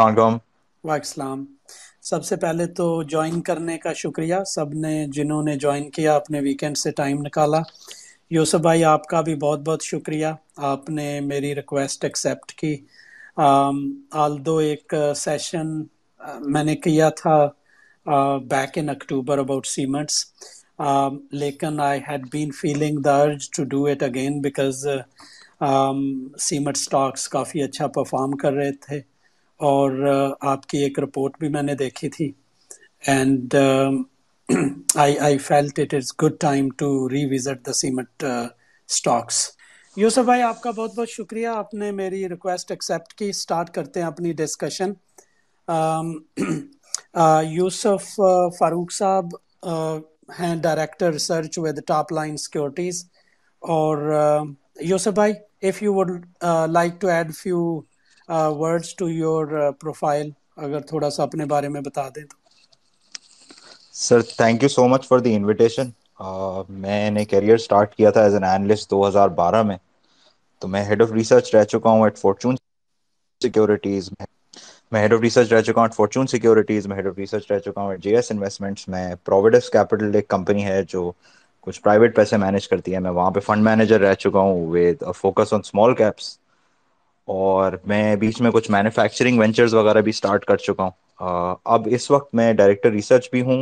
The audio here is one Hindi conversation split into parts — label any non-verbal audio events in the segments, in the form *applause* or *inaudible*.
अलैक्म सबसे पहले तो ज्वाइन करने का शुक्रिया सब ने जिन्होंने ज्वाइन किया अपने वीकेंड से टाइम निकाला यूसुफ भाई आपका भी बहुत बहुत शुक्रिया आपने मेरी रिक्वेस्ट एक्सेप्ट की आल um, दो एक सेशन uh, uh, मैंने किया था back in October about cements लेकिन आई हैड बीन फीलिंग दर्ज to do it again because cement stocks काफ़ी अच्छा परफॉर्म कर रहे थे और uh, आपकी एक रिपोर्ट भी मैंने देखी थी and I I felt it is good time to revisit the CMET Yusuf uh, भाई आपका बहुत बहुत शुक्रिया आपने मेरी रिक्वेस्ट एक्सेप्ट की स्टार्ट करते हैं अपनी डिस्कशन यूसुफ फारूक साहब uh, हैं director research with top line securities और यूसुफ भाई if you would like to add few words to your profile अगर थोड़ा सा अपने बारे में बता दें तो sir thank you so much for the invitation मैंने करियर स्टार्ट किया था एज एन एनालिस्ट 2012 में तो मैं हेड ऑफ रिसर्च रह चुका हूँ एट फॉर्चून सिक्योरिटीज में मैं हेड ऑफ रिसर्च रह चुका हूँ फॉर्चून सिक्योरिटीज में हेड ऑफ रिसर्च रह चुका हूँ जेएस इन्वेस्टमेंट्स में प्रोविडेंस कैपिटल एक कंपनी है जो कुछ प्राइवेट पैसे मैनेज करती है मैं वहाँ पे फंड मैनेजर रह चुका हूँ with focus on small caps और मैं बीच में कुछ मैन्युफैक्चरिंग वेंचर्स वगैरह भी स्टार्ट कर चुका हूँ अब इस वक्त मैं डायरेक्टर रिसर्च भी हूँ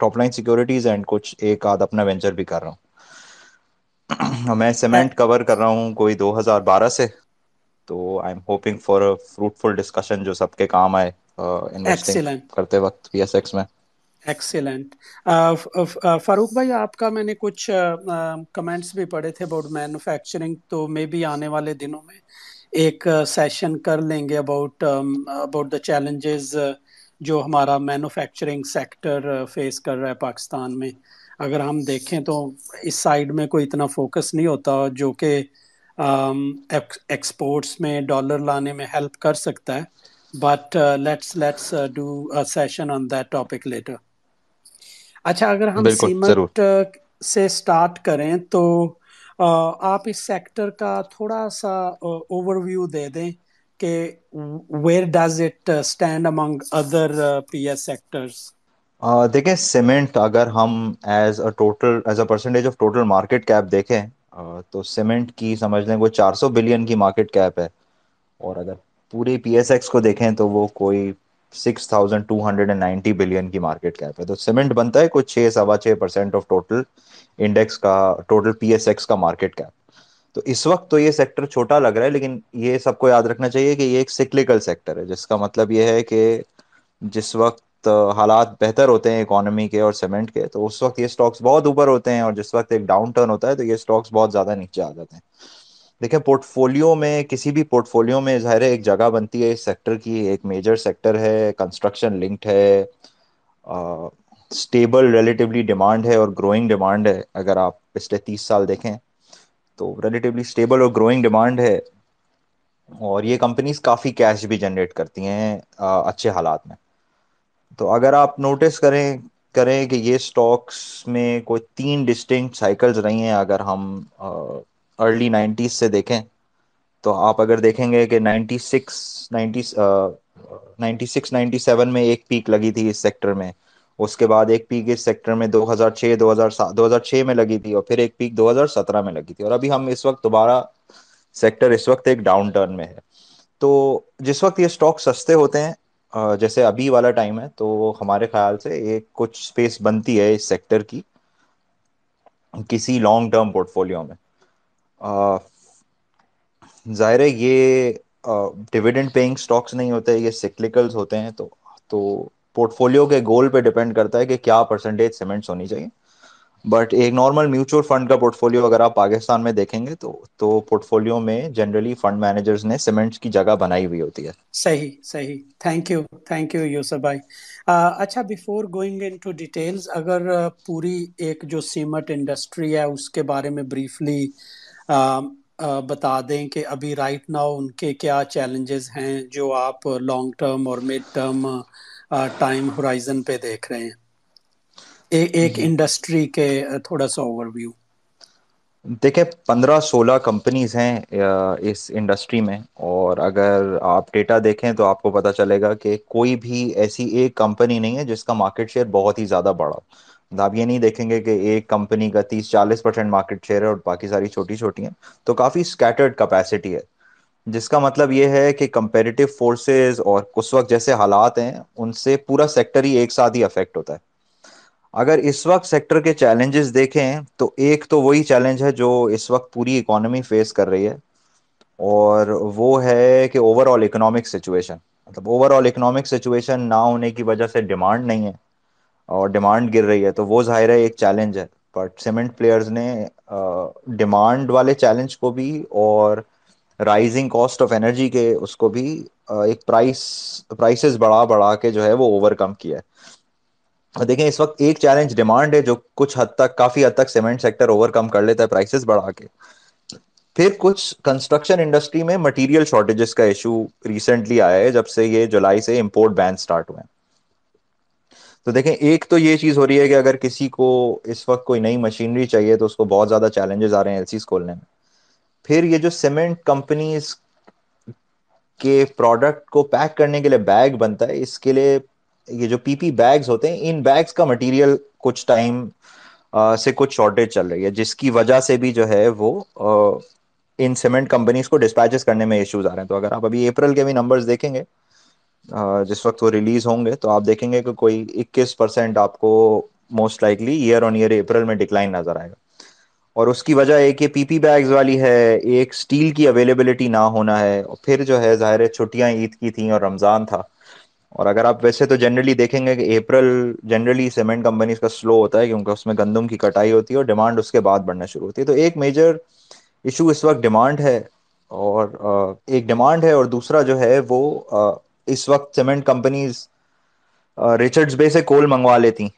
टॉपलाइन सिक्योरिटीज एंड कुछ एक आध अपना वेंचर भी कर रहा हूँ *clears throat* मैं सीमेंट कवर कर रहा हूँ कोई 2012 से तो I am hoping for a fruitful discussion जो सबके काम आए इन्वेस्टिंग करते वक्त पीएसएक्स में एक्सीलेंट फारूक भाई आपका मैंने कुछ कमेंट्स भी पढ़े थे अबाउट मैन्युफैक्चरिंग तो मे बी आने वाले दिनों में एक सेशन कर लेंगे अबाउट अबाउट द चैलेंजेस जो हमारा मैन्युफैक्चरिंग सेक्टर फेस कर रहा है पाकिस्तान में अगर हम देखें तो इस साइड में कोई इतना फोकस नहीं होता जो कि एक्सपोर्ट्स um, में डॉलर लाने में हेल्प कर सकता है but let's let's do a session on that topic later अच्छा अगर हम सीमेंट से स्टार्ट करें तो आप इस सेक्टर का थोड़ा सा ओवरव्यू दे दें कि where does it stand among other PS sectors देखें सीमेंट अगर हम as a total as a percentage of total market cap देखें uh, तो सीमेंट की समझ लें वो 400 बिलियन की मार्केट कैप है और अगर पूरे पीएसएक्स को देखें तो वो कोई 6,290 बिलियन की मार्केट कैप है तो सीमेंट बनता है कुछ छः सवा छः परसेंट ऑफ टोटल इंडेक्स का टोटल पीएसएक्स का मार्केट कैप तो इस वक्त तो ये सेक्टर छोटा लग रहा है लेकिन ये सबको याद रखना चाहिए कि ये एक सिक्लिकल सेक्टर है जिसका मतलब ये है कि जिस वक्त हालात बेहतर होते हैं इकोनॉमी के और सीमेंट के तो उस वक्त ये स्टॉक्स बहुत ऊपर होते हैं और जिस वक्त एक डाउन टर्न होता है तो ये स्टॉक्स बहुत ज़्यादा नीचे आ जाते हैं देखें पोर्टफोलियो में किसी भी पोर्टफोलियो में ज़ाहिर एक जगह बनती है इस सेक्टर की एक मेजर सेक्टर है कंस्ट्रक्शन लिंक्ड है स्टेबल रिलेटिवली डिमांड है और ग्रोइंग डिमांड है अगर आप पिछले तीस साल देखें तो रिलेटिवली स्टेबल और ग्रोइंग डिमांड है और ये कंपनीज काफ़ी कैश भी जनरेट करती हैं अच्छे हालात में तो अगर आप नोटिस करें करें कि ये स्टॉक्स में कोई तीन डिस्टिंक्ट साइकिल्स रही हैं अगर हम आ, अर्ली नाइन्टीज से देखें तो आप अगर देखेंगे कि ninety six ninety six ninety seven में एक पीक लगी थी इस सेक्टर में उसके बाद एक पीक इस सेक्टर में 2006 2007 2006 में लगी थी और फिर एक पीक 2017 में लगी थी और अभी हम इस वक्त दोबारा सेक्टर इस वक्त एक डाउन टर्न में है तो जिस वक्त ये स्टॉक सस्ते होते हैं जैसे अभी वाला टाइम है तो हमारे ख्याल से एक कुछ स्पेस बनती है इस सेक्टर की किसी लॉन्ग टर्म पोर्टफोलियो में ज़ाहिर है ये डिविडेंड पेइंग स्टॉक्स नहीं होते ये सिक्लिकल्स होते हैं तो तो पोर्टफोलियो के गोल पे डिपेंड करता है कि क्या परसेंटेज सीमेंट्स होनी चाहिए बट एक नॉर्मल म्यूचुअल फंड का पोर्टफोलियो अगर आप पाकिस्तान में देखेंगे तो तो पोर्टफोलियो में जनरली फंड मैनेजर्स ने सीमेंट्स की जगह बनाई हुई होती है सही सही thank you thank you Yusuf भाई अच्छा बिफोर गोइंग इनटू डिटेल्स अगर पूरी एक जो सीमेंट इंडस्ट्री है उसके बारे में ब्रीफली uh, बता दें कि अभी राइट नाउ उनके क्या चैलेंजेस हैं जो आप लॉन्ग टर्म और मिड टर्म टाइम होराइजन पे देख रहे हैं ए, एक इंडस्ट्री के थोड़ा सा ओवरव्यू देखिए पंद्रह सोलह कंपनीज हैं इस इंडस्ट्री में और अगर आप डेटा देखें तो आपको पता चलेगा कि कोई भी ऐसी एक कंपनी नहीं है जिसका मार्केट शेयर बहुत ही ज़्यादा बढ़ा आप ये नहीं देखेंगे कि एक कंपनी का तीस चालीस परसेंट मार्केट शेयर है और बाकी सारी छोटी छोटी हैं तो काफ़ी स्कैटर्ड कैपेसिटी है जिसका मतलब ये है कि कंपेरेटिव फोर्सेस और उस वक्त जैसे हालात हैं उनसे पूरा सेक्टर ही एक साथ ही अफेक्ट होता है अगर इस वक्त सेक्टर के चैलेंजेस देखें तो एक तो वही चैलेंज है जो इस वक्त पूरी इकोनॉमी फेस कर रही है और वो है कि ओवरऑल इकोनॉमिक सिचुएशन मतलब ओवरऑल इकोनॉमिक सिचुएशन ना होने की वजह से डिमांड नहीं है और डिमांड गिर रही है तो वो जाहिर है एक चैलेंज है बट सीमेंट प्लेयर्स ने डिमांड वाले चैलेंज को भी और राइजिंग कॉस्ट ऑफ एनर्जी के उसको भी एक प्राइस प्राइसेस बढ़ा बढ़ा के जो है वो ओवरकम किया है और देखें इस वक्त एक चैलेंज डिमांड है जो कुछ हद तक काफी हद तक सीमेंट सेक्टर ओवरकम कर लेता है प्राइसेस बढ़ा के फिर कुछ कंस्ट्रक्शन इंडस्ट्री में मटेरियल शॉर्टेजेस का इशू रिसेंटली आया है जब से ये जुलाई से इंपोर्ट बैन स्टार्ट हुए हैं तो देखें एक तो ये चीज हो रही है कि अगर किसी को इस वक्त कोई नई मशीनरी चाहिए तो उसको बहुत ज्यादा चैलेंजेस आ रहे हैं एल खोलने में फिर ये जो सीमेंट कंपनीज के प्रोडक्ट को पैक करने के लिए बैग बनता है इसके लिए ये जो पीपी बैग्स होते हैं इन बैग्स का मटेरियल कुछ टाइम से कुछ शॉर्टेज चल रही है जिसकी वजह से भी जो है वो आ, इन सीमेंट कंपनीज को डिस्पैचेस करने में इश्यूज आ रहे हैं तो अगर आप अभी अप्रैल के भी नंबर्स देखेंगे जिस वक्त वो रिलीज होंगे तो आप देखेंगे कि कोई 21 परसेंट आपको most likely year on year April में डिक्लाइन नजर आएगा और उसकी वजह एक ये पीपी बैग्स वाली है एक स्टील की अवेलेबिलिटी ना होना है और फिर जो है ज़ाहिर छुट्टियां ईद की थी और रमज़ान था और अगर आप वैसे तो जनरली देखेंगे कि अप्रैल जनरली सीमेंट कंपनीज का स्लो होता है क्योंकि उसमें गंदम की कटाई होती है और डिमांड उसके बाद बढ़ना शुरू होती है तो एक मेजर इशू इस वक्त डिमांड है और एक डिमांड है और दूसरा जो है वो इस वक्त सीमेंट कंपनीज रिचर्ड्स बे से कोल मंगवा लेती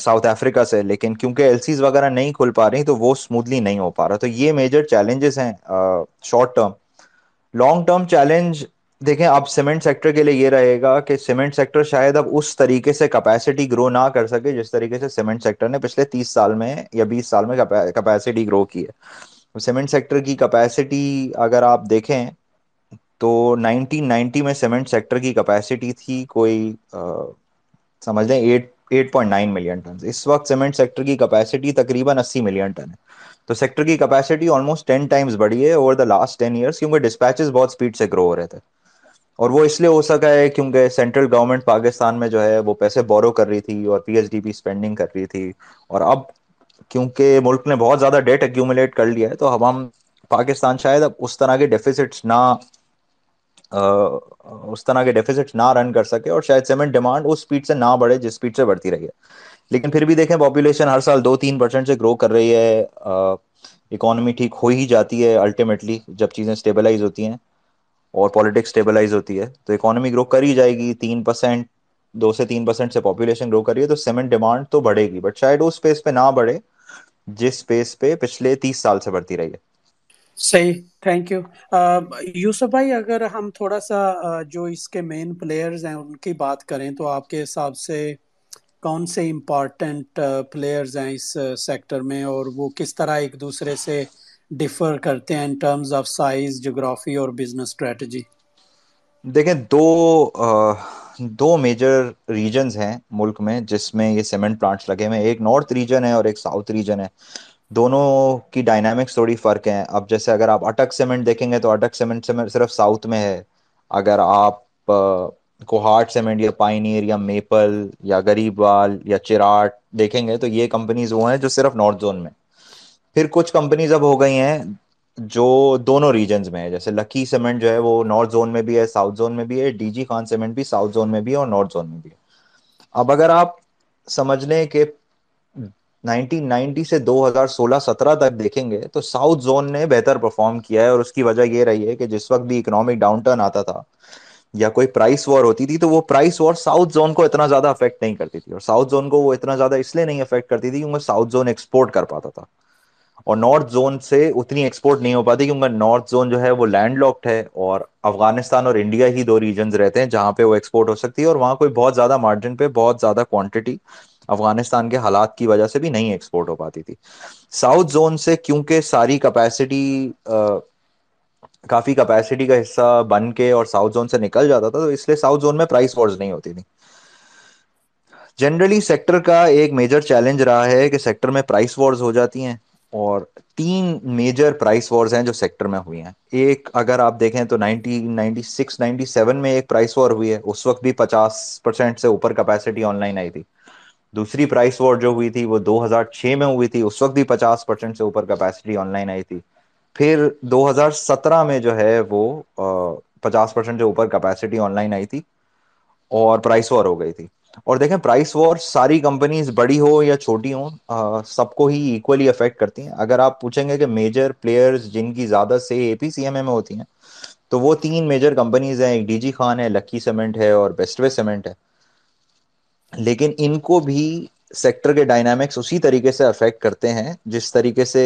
साउथ uh, अफ्रीका से लेकिन क्योंकि एलसीज वगैरह नहीं खुल पा रही तो वो स्मूथली नहीं हो पा रहा तो ये मेजर चैलेंजेस हैं short term long term challenge देखें अब सीमेंट सेक्टर के लिए ये रहेगा कि सीमेंट सेक्टर शायद अब उस तरीके से कैपेसिटी ग्रो ना कर सके जिस तरीके से सीमेंट सेक्टर ने पिछले तीस साल में या बीस साल में कैपेसिटी ग्रो की है सीमेंट सेक्टर की कैपेसिटी अगर आप देखें तो 1990 में सीमेंट सेक्टर की कैपेसिटी थी कोई आ, समझ लें एट नाइन मिलियन टन इस वक्त सीमेंट सेक्टर की कैपेसिटी तकरीबन अस्सी मिलियन टन है तो सेक्टर की कैपेसिटी ऑलमोस्ट टेन टाइम्स बढ़ी है over the last ten years क्योंकि डिस्पैचेस बहुत स्पीड से ग्रो हो रहे थे और वो इसलिए हो सका है क्योंकि सेंट्रल गवर्नमेंट पाकिस्तान में जो है वो पैसे बोरो कर रही थी और पीएचडीपी स्पेंडिंग कर रही थी और अब क्योंकि मुल्क ने बहुत ज्यादा डेट एक्यूमुलेट कर लिया है तो अब हम पाकिस्तान शायद अब उस तरह के डेफिसिट्स ना उस तरह के डेफिसिट ना रन कर सके और शायद सीमेंट डिमांड उस स्पीड से ना बढ़े जिस स्पीड से बढ़ती रही है लेकिन फिर भी देखें पॉपुलेशन हर साल दो तीन परसेंट से ग्रो कर रही है इकोनॉमी ठीक हो ही जाती है अल्टीमेटली जब चीज़ें स्टेबलाइज होती हैं और पॉलिटिक्स स्टेबलाइज होती है तो इकोनॉमी ग्रो कर ही जाएगी तीन परसेंट दो से तीन परसेंट से पॉपुलेशन ग्रो कर रही है तो सीमेंट डिमांड तो बढ़ेगी बट शायद उस स्पेस पे ना बढ़े जिस स्पेस पे पिछले तीस साल से बढ़ती रही है सही थैंक यू यूसुफ भाई अगर हम थोड़ा सा uh, जो इसके मेन प्लेयर्स हैं उनकी बात करें तो आपके हिसाब से कौन से इम्पॉर्टेंट प्लेयर्स uh, हैं इस सेक्टर uh, में और वो किस तरह एक दूसरे से डिफर करते हैं in terms of size geography और बिजनेस स्ट्रेटजी देखें दो आ, दो मेजर रीजन हैं मुल्क में जिसमें ये सीमेंट प्लांट्स लगे हुए हैं एक नॉर्थ रीजन है और एक साउथ रीजन है दोनों की डायनामिक्स थोड़ी फर्क है अब जैसे अगर आप अटक सीमेंट देखेंगे तो अटक सीमेंट सिर्फ साउथ में है अगर आप कोहाट सीमेंट या पाइनियर या मेपल या गरीबवाल या चिराट देखेंगे तो ये कंपनीज वो हैं जो सिर्फ नॉर्थ जोन में फिर कुछ कंपनीज अब हो गई हैं जो दोनों रीजन में है जैसे लकी सीमेंट जो है वो नॉर्थ जोन में भी है साउथ जोन में भी है डीजी खान सीमेंट भी साउथ जोन में भी है और नॉर्थ जोन में भी है अब अगर आप समझ लें कि 1990 से 2016-17 तक देखेंगे तो साउथ जोन ने बेहतर परफॉर्म किया है और उसकी वजह ये रही है कि जिस वक्त भी इकोनॉमिक डाउनटर्न आता था या कोई प्राइस वॉर होती थी तो वो प्राइस वॉर साउथ जोन को इतना ज्यादा अफेक्ट नहीं करती थी और साउथ जोन को वो इतना ज्यादा इसलिए नहीं अफेक्ट करती थी क्योंकि साउथ जोन एक्सपोर्ट कर पाता था और नॉर्थ जोन से उतनी एक्सपोर्ट नहीं हो पाती क्योंकि नॉर्थ जोन जो है वो लैंड लॉक्ड है और अफगानिस्तान और इंडिया ही दो रीजन रहते हैं जहाँ पे वो एक्सपोर्ट हो सकती है और वहाँ कोई बहुत ज्यादा मार्जिन पे बहुत ज्यादा क्वांटिटी अफगानिस्तान के हालात की वजह से भी नहीं एक्सपोर्ट हो पाती थी साउथ जोन से क्योंकि सारी कैपेसिटी काफी कैपेसिटी का हिस्सा बन के और साउथ जोन से निकल जाता था तो इसलिए साउथ जोन में प्राइस वॉर्स नहीं होती थी जनरली सेक्टर का एक मेजर चैलेंज रहा है कि सेक्टर में प्राइस वॉर्स हो जाती हैं और तीन मेजर प्राइस वॉर्स हैं जो सेक्टर में हुई हैं एक अगर आप देखें तो 1996 97 में एक प्राइस वॉर हुई है उस वक्त भी 50 परसेंट से ऊपर कैपेसिटी ऑनलाइन आई थी दूसरी प्राइस वॉर जो हुई थी वो 2006 में हुई थी उस वक्त भी 50 परसेंट से ऊपर कैपेसिटी ऑनलाइन आई थी फिर 2017 में जो है वो पचास परसेंट से ऊपर कैपेसिटी ऑनलाइन आई थी और प्राइस वॉर हो गई थी और देखें प्राइस वॉर सारी कंपनीज बड़ी हो या छोटी हो सबको ही इक्वली अफेक्ट करती हैं अगर आप पूछेंगे कि मेजर प्लेयर्स जिनकी ज़्यादा से ए में होती हैं तो वो तीन मेजर कंपनीज हैं एक डीजी खान है लक्की सीमेंट है और बेस्टवे सीमेंट है लेकिन इनको भी सेक्टर के डायनामिक्स उसी तरीके से अफेक्ट करते हैं जिस तरीके से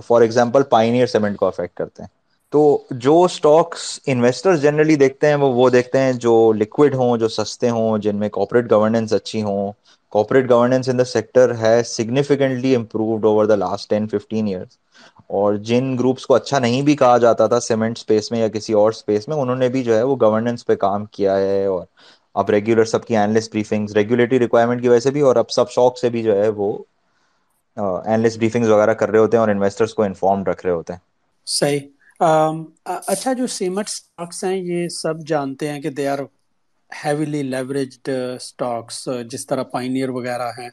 फॉर एग्जांपल पाइनियर सीमेंट को अफेक्ट करते हैं तो जो स्टॉक्स इन्वेस्टर्स जनरली देखते हैं वो वो देखते हैं जो लिक्विड हों जो सस्ते हों जिनमें कॉपरेट गवर्नेंस अच्छी हों corporate governance in the sector है significantly improve over the last ten fifteen years और जिन ग्रुप्स को अच्छा नहीं भी कहा जाता था सीमेंट स्पेस में या किसी और स्पेस में उन्होंने भी जो है वो गवर्नेंस पे काम किया है और अब रेगुलर सबकी एनालिस्ट ब्रीफिंग्स रेगुलेटरी रिक्वायरमेंट की वजह से भी और अब सब शौक से भी जो है वो एनालिस्ट ब्रीफिंग्स वगैरह कर रहे होते हैं और इन्वेस्टर्स को इन्फॉर्म रख रहे होते हैं सही um, अच्छा जो सीमेंट स्टॉक्स हैं ये सब जानते हैं कि they are heavily leveraged stocks जिस तरह पाइनियर वगैरह हैं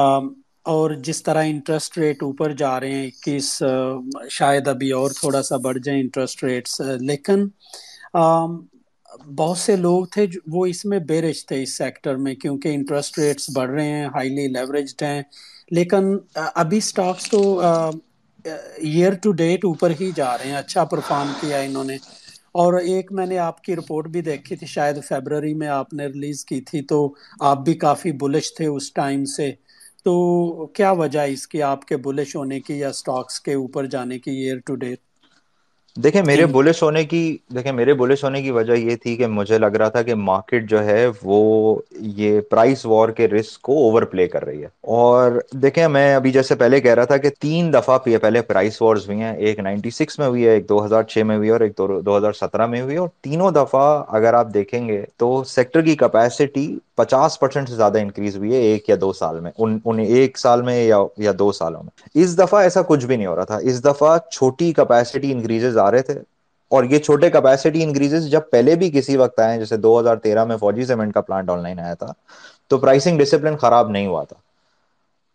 um, और जिस तरह इंटरेस्ट रेट ऊपर जा रहे हैं इक्कीस शायद अभी और थोड़ा सा बढ़ जाए इंटरेस्ट रेट्स लेकिन बहुत से लोग थे वो इसमें बेरिज थे इस सेक्टर में क्योंकि इंटरेस्ट रेट्स बढ़ रहे हैं हाईली लेवरेज्ड हैं लेकिन अभी स्टॉक्स तो ईयर टू डेट ऊपर ही जा रहे हैं अच्छा परफॉर्म किया इन्होंने और एक मैंने आपकी रिपोर्ट भी देखी थी शायद फेबररी में आपने रिलीज की थी तो आप भी काफ़ी बुलिश थे उस टाइम से तो क्या वजह इसकी आपके बुलिश होने की या स्टॉक्स के ऊपर जाने की ईयर टू डेट देखिए मेरे बुलिश होने की देखिए मेरे बुलिश होने की वजह ये थी कि मुझे लग रहा था कि मार्केट जो है वो ये प्राइस वॉर के रिस्क को ओवर प्ले कर रही है और देखें मैं अभी जैसे पहले कह रहा था कि तीन दफा ये पहले प्राइस वॉर्स हुई हैं एक 96 में हुई है एक 2006 में हुई है और एक 2017 में हुई है और तीनों दफा अगर आप देखेंगे तो सेक्टर की कैपेसिटी पचास परसेंट से ज्यादा इंक्रीज हुई है एक या दो साल में उन, उन एक साल में या, या दो सालों में इस दफा ऐसा कुछ भी नहीं हो रहा था इस दफा छोटी कैपेसिटी इंक्रीजेज आ रहे थे और ये छोटे कैपेसिटी इंक्रीजेस जब पहले भी किसी वक्त आए जैसे 2013 में फौजी सीमेंट का प्लांट ऑनलाइन आया था तो प्राइसिंग डिसिप्लिन खराब नहीं हुआ था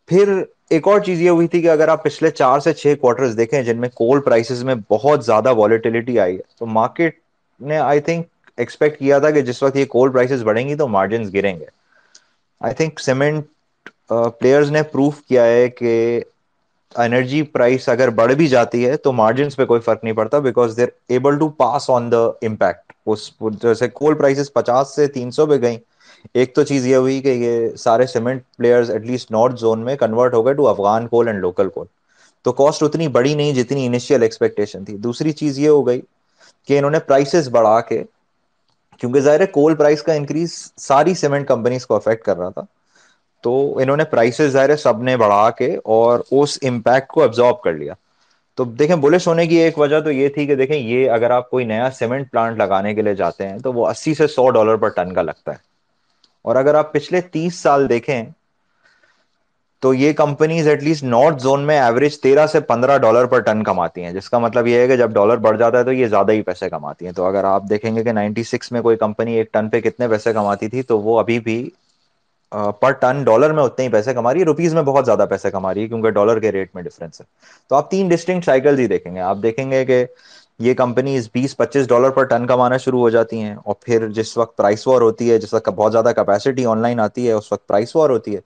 फिर एक और चीज ये हुई थी कि अगर आप पिछले चार से छह क्वार्टर देखें जिनमें कोल प्राइसेस में बहुत ज्यादा वॉलिटिलिटी आई है तो मार्केट ने आई थिंक एक्सपेक्ट किया था कि जिस वक्त ये कोल प्राइसेस बढ़ेंगी तो मार्जिन गिरेंगे आई थिंक सीमेंट प्लेयर्स ने प्रूफ किया है कि एनर्जी प्राइस अगर बढ़ भी जाती है तो मार्जिन पे कोई फर्क नहीं पड़ता because they're able to pass on the impact उस जैसे कोल प्राइसेस 50 से 300 पे गई एक तो चीज ये हुई कि ये सारे cement players at least north zone में कन्वर्ट हो गए to Afghan coal and local coal तो कॉस्ट उतनी बड़ी नहीं जितनी इनिशियल एक्सपेक्टेशन थी दूसरी चीज ये हो गई कि इन्होंने प्राइसेस बढ़ा के क्योंकि जाहिर है कोल प्राइस का इंक्रीज सारी सीमेंट कंपनीज को अफेक्ट कर रहा था तो इन्होंने प्राइसेस ज़ाहिर सब ने बढ़ा के और उस इम्पैक्ट को एब्जॉर्ब कर लिया तो देखें बुलिश होने की एक वजह तो ये थी कि देखें ये अगर आप कोई नया सीमेंट प्लांट लगाने के लिए जाते हैं तो वो 80 से 100 डॉलर पर टन का लगता है और अगर आप पिछले 30 साल देखें तो ये कंपनीज एटलीस्ट नॉर्थ जोन में एवरेज 13 से 15 डॉलर पर टन कमाती हैं जिसका मतलब ये है कि जब डॉलर बढ़ जाता है तो ये ज्यादा ही पैसे कमाती हैं तो अगर आप देखेंगे कि 96 में कोई कंपनी एक टन पे कितने पैसे कमाती थी तो वो अभी भी पर टन डॉलर में उतने ही पैसे कमा रही है रुपीज में बहुत ज्यादा पैसे कमा रही है क्योंकि डॉलर के रेट में डिफरेंस है तो आप तीन डिस्टिंक्ट साइकिल्स ही देखेंगे आप देखेंगे कि ये कंपनीज 20-25 डॉलर पर टन कमाना शुरू हो जाती हैं और फिर जिस वक्त प्राइस वॉर होती है जिस वक्त बहुत ज्यादा कैपेसिटी ऑनलाइन आती है उस वक्त प्राइस वॉर होती है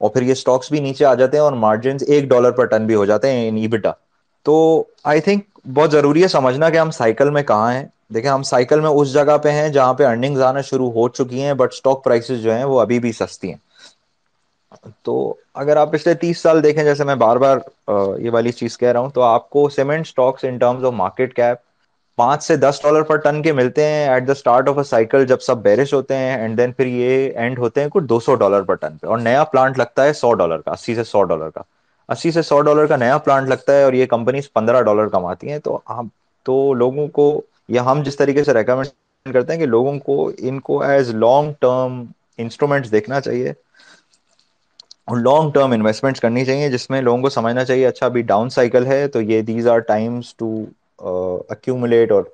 और फिर ये स्टॉक्स भी नीचे आ जाते हैं और मार्जिन एक डॉलर पर टन भी हो जाते हैं इन ईबिटा तो आई थिंक बहुत जरूरी है समझना कि हम साइकिल में कहाँ हैं देखें हम साइकिल में उस जगह पे हैं जहां पे अर्निंग आना शुरू हो चुकी हैं बट स्टॉक प्राइसेस जो हैं वो अभी भी सस्ती हैं तो अगर आप पिछले तीस साल देखें जैसे मैं बार बार ये वाली चीज कह रहा हूँ तो आपको cement stocks in terms of market cap पांच से दस डॉलर पर टन के मिलते हैं at the start of a cycle जब सब बैरिश होते हैं एंड देन फिर ये एंड होते हैं कुछ सौ डॉलर पर टन पे और नया प्लांट लगता है सौ डॉलर का अस्सी से सौ डॉलर का अस्सी से सौ डॉलर का नया प्लांट लगता है और ये कंपनीज पंद्रह डॉलर कमाती हैं तो हम तो लोगों को या हम जिस तरीके से रेकमेंड करते हैं कि लोगों को इनको एज लॉन्ग टर्म इंस्ट्रूमेंट्स देखना चाहिए लॉन्ग टर्म इन्वेस्टमेंट्स करनी चाहिए जिसमें लोगों को समझना चाहिए अच्छा अभी डाउन साइकिल है तो ये these are times to accumulate और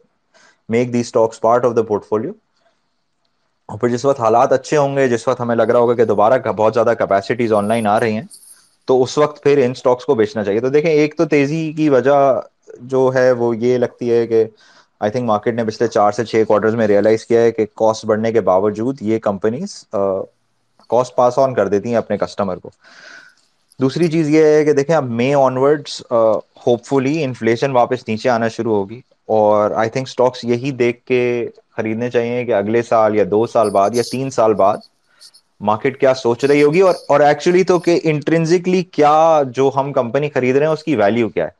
make the stocks part of the portfolio और फिर जिस वक्त हालात अच्छे होंगे जिस वक्त हमें लग रहा होगा कि दोबारा बहुत ज़्यादा कैपेसिटीज ऑनलाइन आ रही हैं तो उस वक्त फिर इन स्टॉक्स को बेचना चाहिए तो देखें एक तो तेजी की वजह जो है वो ये लगती है कि आई थिंक मार्केट ने पिछले चार से छह क्वार्टर में रियलाइज किया है कि कॉस्ट बढ़ने के बावजूद ये कंपनीज कॉस्ट पास ऑन कर देती हैं अपने कस्टमर को दूसरी चीज ये है कि देखें अब मे ऑनवर्ड्स होपफुली इन्फ्लेशन वापस नीचे आना शुरू होगी और आई थिंक स्टॉक्स यही देख के खरीदने चाहिए कि अगले साल या दो साल बाद या तीन साल बाद मार्केट क्या सोच रही होगी और और एक्चुअली तो कि इंट्रेंसिकली क्या जो हम कंपनी खरीद रहे हैं उसकी वैल्यू क्या है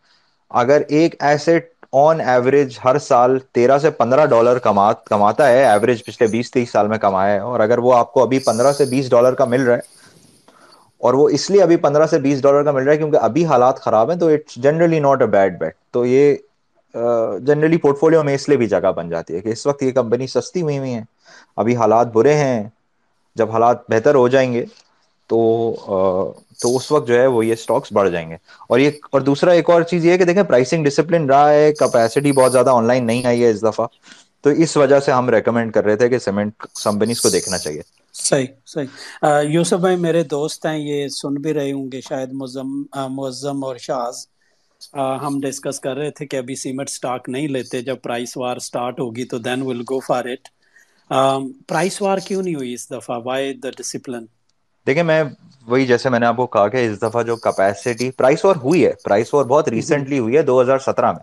अगर एक एसेट ऑन एवरेज हर साल तेरह से पंद्रह डॉलर कमा कमाता है एवरेज पिछले बीस तेईस साल में कमाया है और अगर वो आपको अभी पंद्रह से बीस डॉलर का मिल रहा है और वो इसलिए अभी पंद्रह से बीस डॉलर का मिल रहा है क्योंकि अभी हालात खराब हैं तो it's generally not a bad bet तो ये जनरली uh, पोर्टफोलियो में इसलिए भी जगह बन जाती है कि इस वक्त ये कंपनी सस्ती हुई हुई है अभी हालात बुरे हैं जब हालात बेहतर हो जाएंगे तो तो उस वक्त जो है वो ये स्टॉक्स बढ़ जाएंगे और ये और दूसरा एक और चीज ये है कि देखें प्राइसिंग डिसिप्लिन रहा है कैपेसिटी बहुत ज्यादा ऑनलाइन नहीं आई है इस दफा तो इस वजह से हम रेकमेंड कर रहे थे कि सीमेंट कंपनीज को देखना चाहिए सही सही यूसुफ भाई मेरे दोस्त हैं ये सुन भी रहे होंगे शायद मुजम मुजम और शाज हम डिस्कस कर रहे थे कि अभी सीमेंट स्टॉक नहीं लेते जब प्राइस वार स्टार्ट होगी तो then will go for it price um, war क्यों नहीं हुई इस दफा व्हाई द डिसिप्लिन देखिए मैं वही जैसे मैंने आपको कहा कि इस दफा जो कैपेसिटी प्राइस वॉर हुई है प्राइस वॉर बहुत रिसेंटली हुई है 2017 में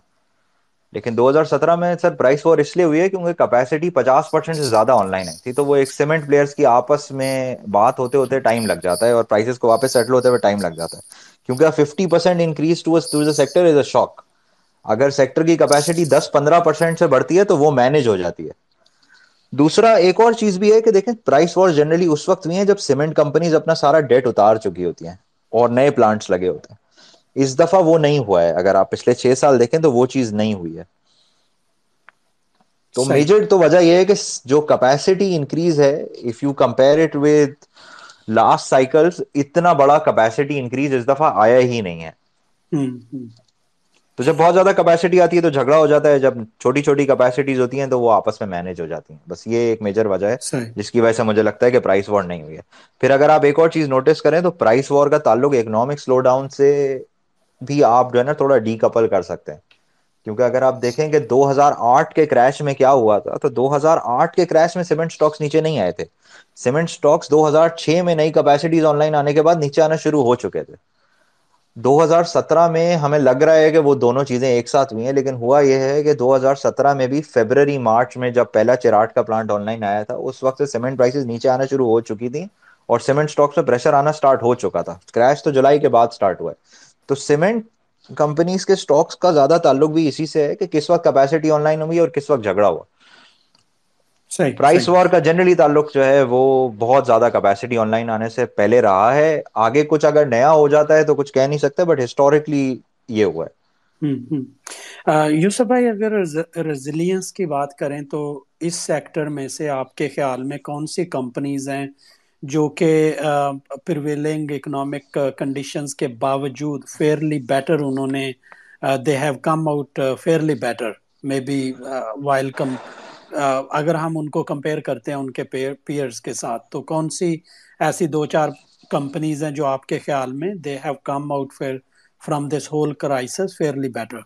लेकिन 2017 में सर प्राइस वॉर इसलिए हुई है क्योंकि कैपेसिटी 50 परसेंट से ज्यादा ऑनलाइन है थी तो वो एक सीमेंट प्लेयर्स की आपस में बात होते होते टाइम लग जाता है और प्राइसेस को वापस सेटल होते हुए टाइम लग जाता है क्योंकि fifty percent increase to to the sector is a shock अगर सेक्टर की कैपेसिटी 10-15 परसेंट से बढ़ती है तो वो मैनेज हो जाती है दूसरा एक और चीज भी है कि देखें प्राइस वॉर जनरली उस वक्त भी है जब सीमेंट कंपनीज अपना सारा डेट उतार चुकी होती हैं और नए प्लांट्स लगे होते हैं इस दफा वो नहीं हुआ है अगर आप पिछले छह साल देखें तो वो चीज नहीं हुई है तो मेजर तो वजह यह है कि जो कैपेसिटी इंक्रीज है if you compare it with last cycles इतना बड़ा कैपेसिटी इंक्रीज इस दफा आया ही नहीं है हम्म, हम्म। तो जब बहुत ज्यादा कैपेसिटी आती है तो झगड़ा हो जाता है जब छोटी छोटी कैपेसिटीज होती हैं तो वो आपस में मैनेज हो जाती हैं बस ये एक मेजर वजह है जिसकी वजह से मुझे लगता है कि प्राइस वॉर नहीं हुई है फिर अगर आप एक और चीज नोटिस करें तो प्राइस वॉर का ताल्लुक इकोनॉमिक स्लो डाउन से भी आप जो है ना थोड़ा डीकपल कर सकते हैं क्योंकि अगर आप देखें कि 2008 के क्रैश में क्या हुआ था तो 2008 के क्रैश में सीमेंट स्टॉक्स नीचे नहीं आए थे सीमेंट स्टॉक्स 2006 में नई कैपेसिटीज ऑनलाइन आने के बाद नीचे आना शुरू हो चुके थे 2017 में हमें लग रहा है कि वो दोनों चीज़ें एक साथ हुई हैं लेकिन हुआ यह है कि 2017 में भी फेबररी मार्च में जब पहला चिराट का प्लांट ऑनलाइन आया था उस वक्त से सीमेंट प्राइसेस नीचे आना शुरू हो चुकी थी और सीमेंट स्टॉक्स पर प्रेशर आना स्टार्ट हो चुका था क्रैश तो जुलाई के बाद स्टार्ट हुआ है तो सीमेंट कंपनीज के स्टॉक्स का ज़्यादा ताल्लुक भी इसी से है कि किस वक्त कैपेसिटी ऑनलाइन हुई और किस वक्त झगड़ा हुआ प्राइस वॉर का जनरली ताल्लुक जो है वो बहुत ज्यादा कैपेसिटी ऑनलाइन आने से पहले रहा है आगे कुछ अगर नया हो जाता है तो कुछ कह नहीं सकते बट हिस्टोरिकली ये हुआ है हम्म, हम्म। यूसुफ भाई अगर रेजिलियंस की बात करें तो इस सेक्टर में से आपके ख्याल में कौन सी कंपनीज हैं जो कि प्रिवेलिंग इकोनॉमिक कंडीशंस के बावजूद फेयरली बेटर उन्होंने they have come out fairly better maybe while come अगर हम उनको कंपेयर करते हैं उनके पीयर्स के साथ तो कौन सी ऐसी दो चार कंपनीज हैं जो आपके ख्याल में they have come out fair from this whole crisis fairly better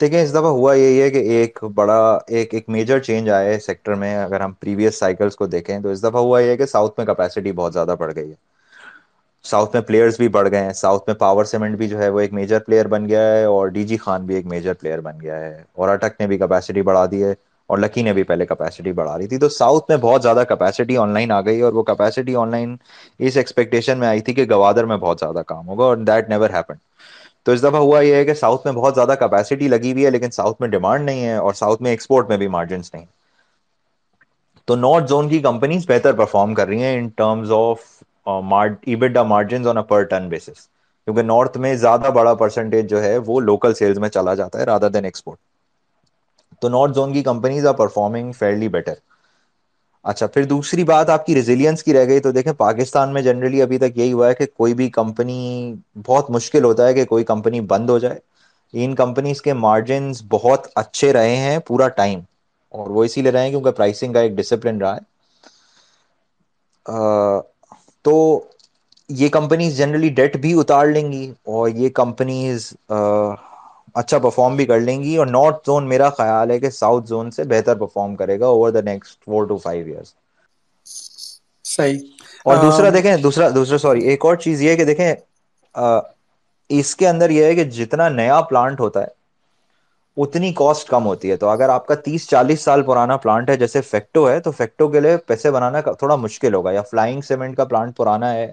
देखिए इस दफ़ा हुआ यही है कि एक बड़ा एक एक मेजर चेंज आया है सेक्टर में अगर हम प्रीवियस साइकिल्स को देखें तो इस दफ़ा हुआ यह है कि साउथ में कैपेसिटी बहुत ज़्यादा बढ़ गई है साउथ में प्लेयर्स भी बढ़ गए हैं साउथ में पावर सीमेंट भी जो है वो एक मेजर प्लेयर बन गया है और डीजी खान भी एक मेजर प्लेयर बन गया है और अटक ने भी कैपेसिटी बढ़ा दी है और लकी ने भी पहले कैपेसिटी बढ़ा रही थी तो साउथ में बहुत ज्यादा कैपेसिटी ऑनलाइन आ गई और वो कैपेसिटी ऑनलाइन इस एक्सपेक्टेशन में आई थी कि गवादर में बहुत ज्यादा काम होगा और दैट नेवर हैपन तो इस दफा हुआ यह है कि साउथ में बहुत ज्यादा कैपेसिटी लगी हुई है लेकिन साउथ में डिमांड नहीं है और साउथ में एक्सपोर्ट में भी मार्जिन नहीं तो नॉर्थ जोन की कंपनीज बेहतर परफॉर्म कर रही हैं in terms of EBITDA margin on a per ton basis क्योंकि नॉर्थ में ज्यादा बड़ा परसेंटेज जो है वो लोकल सेल्स में चला जाता है राधर देन एक्सपोर्ट तो नॉर्थ जोन की companies are performing fairly better अच्छा फिर दूसरी बात आपकी रेजिलियंस की रह गई तो देखें पाकिस्तान में जनरली अभी तक यही हुआ है कि कोई भी कंपनी बहुत मुश्किल होता है कि कोई कंपनी बंद हो जाए इन कंपनीज के मार्जिन बहुत अच्छे रहे हैं पूरा टाइम और वो इसीलिए रहे हैं क्योंकि प्राइसिंग का एक डिसिप्लिन रहा है आ, तो ये कंपनीज जनरली डेट भी उतार लेंगी और ये कंपनीज अच्छा परफॉर्म भी कर लेंगी और नॉर्थ जोन मेरा ख्याल है कि साउथ जोन से बेहतर परफॉर्म करेगा over the next four to five years सही और दूसरा देखें दूसरा दूसरा सॉरी एक और चीज ये है कि देखें आ, इसके अंदर यह है कि जितना नया प्लांट होता है उतनी कॉस्ट कम होती है तो अगर आपका तीस चालीस साल पुराना प्लांट है जैसे फैक्टो है तो फैक्टो के लिए पैसे बनाना थोड़ा मुश्किल होगा या फ्लाइंग सीमेंट का प्लांट पुराना है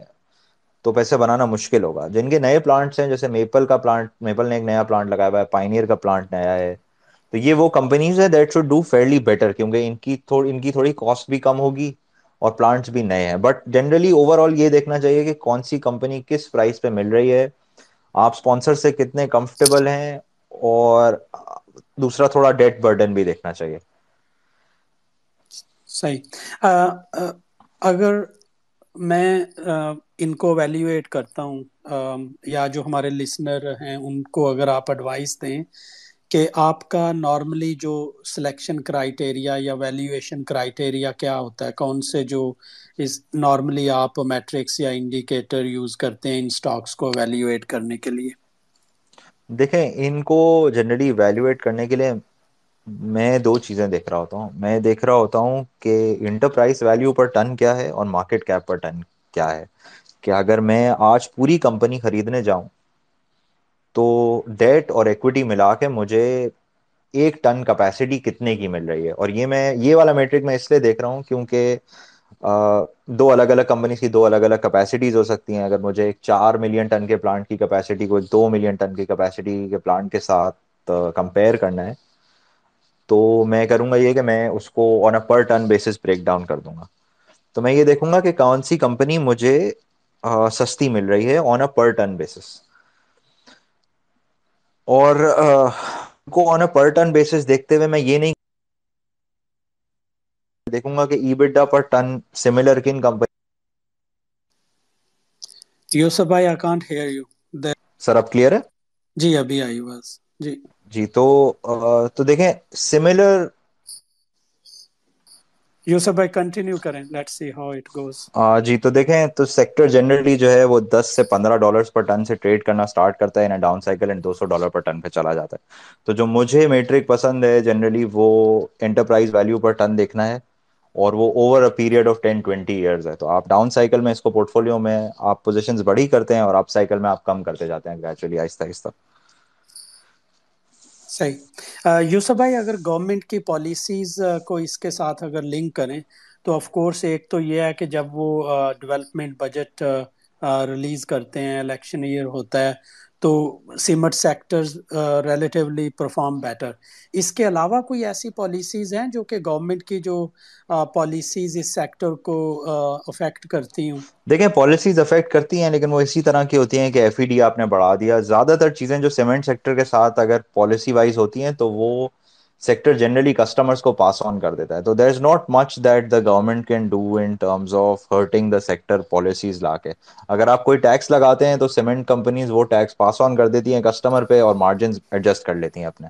तो पैसे बनाना मुश्किल होगा जिनके नए प्लांट्स हैं जैसे मेपल का प्लांट मेपल ने एक नया प्लांट लगाया हुआ है पाइनियर का प्लांट नया है तो ये वो कंपनीज है that should do fairly better क्योंकि इनकी थोड़ी इनकी थोड़ी कॉस्ट भी कम होगी और प्लांट्स भी नए हैं बट जनरली ओवरऑल ये देखना चाहिए कि कौन सी कंपनी किस प्राइस पे मिल रही है आप स्पॉन्सर से कितने कंफर्टेबल हैं और दूसरा थोड़ा डेट बर्डन भी देखना चाहिए सही आ, आ, अगर मैं इनको वैल्यूएट करता हूँ या जो हमारे लिसनर हैं उनको अगर आप एडवाइस दें कि आपका नॉर्मली जो सिलेक्शन क्राइटेरिया या वैल्यूएशन क्राइटेरिया क्या होता है कौन से जो इस नॉर्मली आप मैट्रिक्स या इंडिकेटर यूज़ करते हैं इन स्टॉक्स को वैल्यूएट करने के लिए देखें इनको जनरली वैल्यूएट करने के लिए मैं दो चीज़ें देख रहा होता हूँ मैं देख रहा होता हूँ कि इंटरप्राइज वैल्यू पर टन क्या है और मार्केट कैप पर टन क्या है कि अगर मैं आज पूरी कंपनी खरीदने जाऊं तो डेट और इक्विटी मिला के मुझे एक टन कैपेसिटी कितने की मिल रही है और ये मैं ये वाला मेट्रिक मैं इसलिए देख रहा हूँ क्योंकि दो अलग अलग कंपनीज की दो अलग अलग कैपेसिटीज हो सकती हैं अगर मुझे एक चार मिलियन टन के प्लांट की कैपेसिटी को दो मिलियन टन की कैपेसिटी के प्लांट के साथ कंपेयर करना है तो मैं करूँगा ये कि मैं उसको on a per ton basis break down कर दूंगा तो मैं ये देखूंगा कि कौन सी कंपनी मुझे सस्ती मिल रही है on a per ton basis और uh, को on a per ton basis देखते हुए मैं ये नहीं देखूंगा कि ईबिडा पर टन सिमिलर किन कंपनी यूसुफ भाई I can't hear you sir अब क्लियर है जी अभी आई वाज जी जी तो आ, तो देखें सिमिलर यूसुफ भाई कंटिन्यू करें let's see how it goes जी तो देखें तो सेक्टर जनरली जो है वो 10 से 15 डॉलर्स पर टन से ट्रेड करना स्टार्ट करता है in down cycle and 200 dollar per ton पे चला जाता है तो जो मुझे मेट्रिक पसंद है जनरली वो एंटरप्राइज वैल्यू पर टन देखना है और वो over a period of ten twenty है तो आप डाउन साइकिल में इसको पोर्टफोलियो में आप पोजिशन बड़ी करते हैं और अप साइकिल में आप कम करते जाते हैं ग्रेजुअली आहिस्ता आहिस्ता सही यूसुफ भाई अगर गवर्नमेंट की पॉलिसीज को इसके साथ अगर लिंक करें तो ऑफ कोर्स एक तो ये है कि जब वो डेवलपमेंट बजट रिलीज करते हैं इलेक्शन ईयर होता है तो cement sectors relatively perform better इसके अलावा कोई ऐसी पॉलिसीज़ हैं जो कि गवर्नमेंट की जो पॉलिसीज़ uh, इस सेक्टर को अफेक्ट uh, करती हूँ देखें पॉलिसीज़ अफेक्ट करती हैं लेकिन वो इसी तरह की होती हैं कि एफ e आपने बढ़ा दिया ज़्यादातर चीज़ें जो सीमेंट सेक्टर के साथ अगर पॉलिसी वाइज होती हैं तो वो sector generally customers ko pass on kar deta hai. So there's not much that the government can do in terms of hurting the sector policies लाके अगर आप कोई टैक्स लगाते हैं तो सीमेंट कंपनीज वो टैक्स पास ऑन कर देती हैं कस्टमर पे और मार्जिन एडजस्ट कर लेती हैं अपने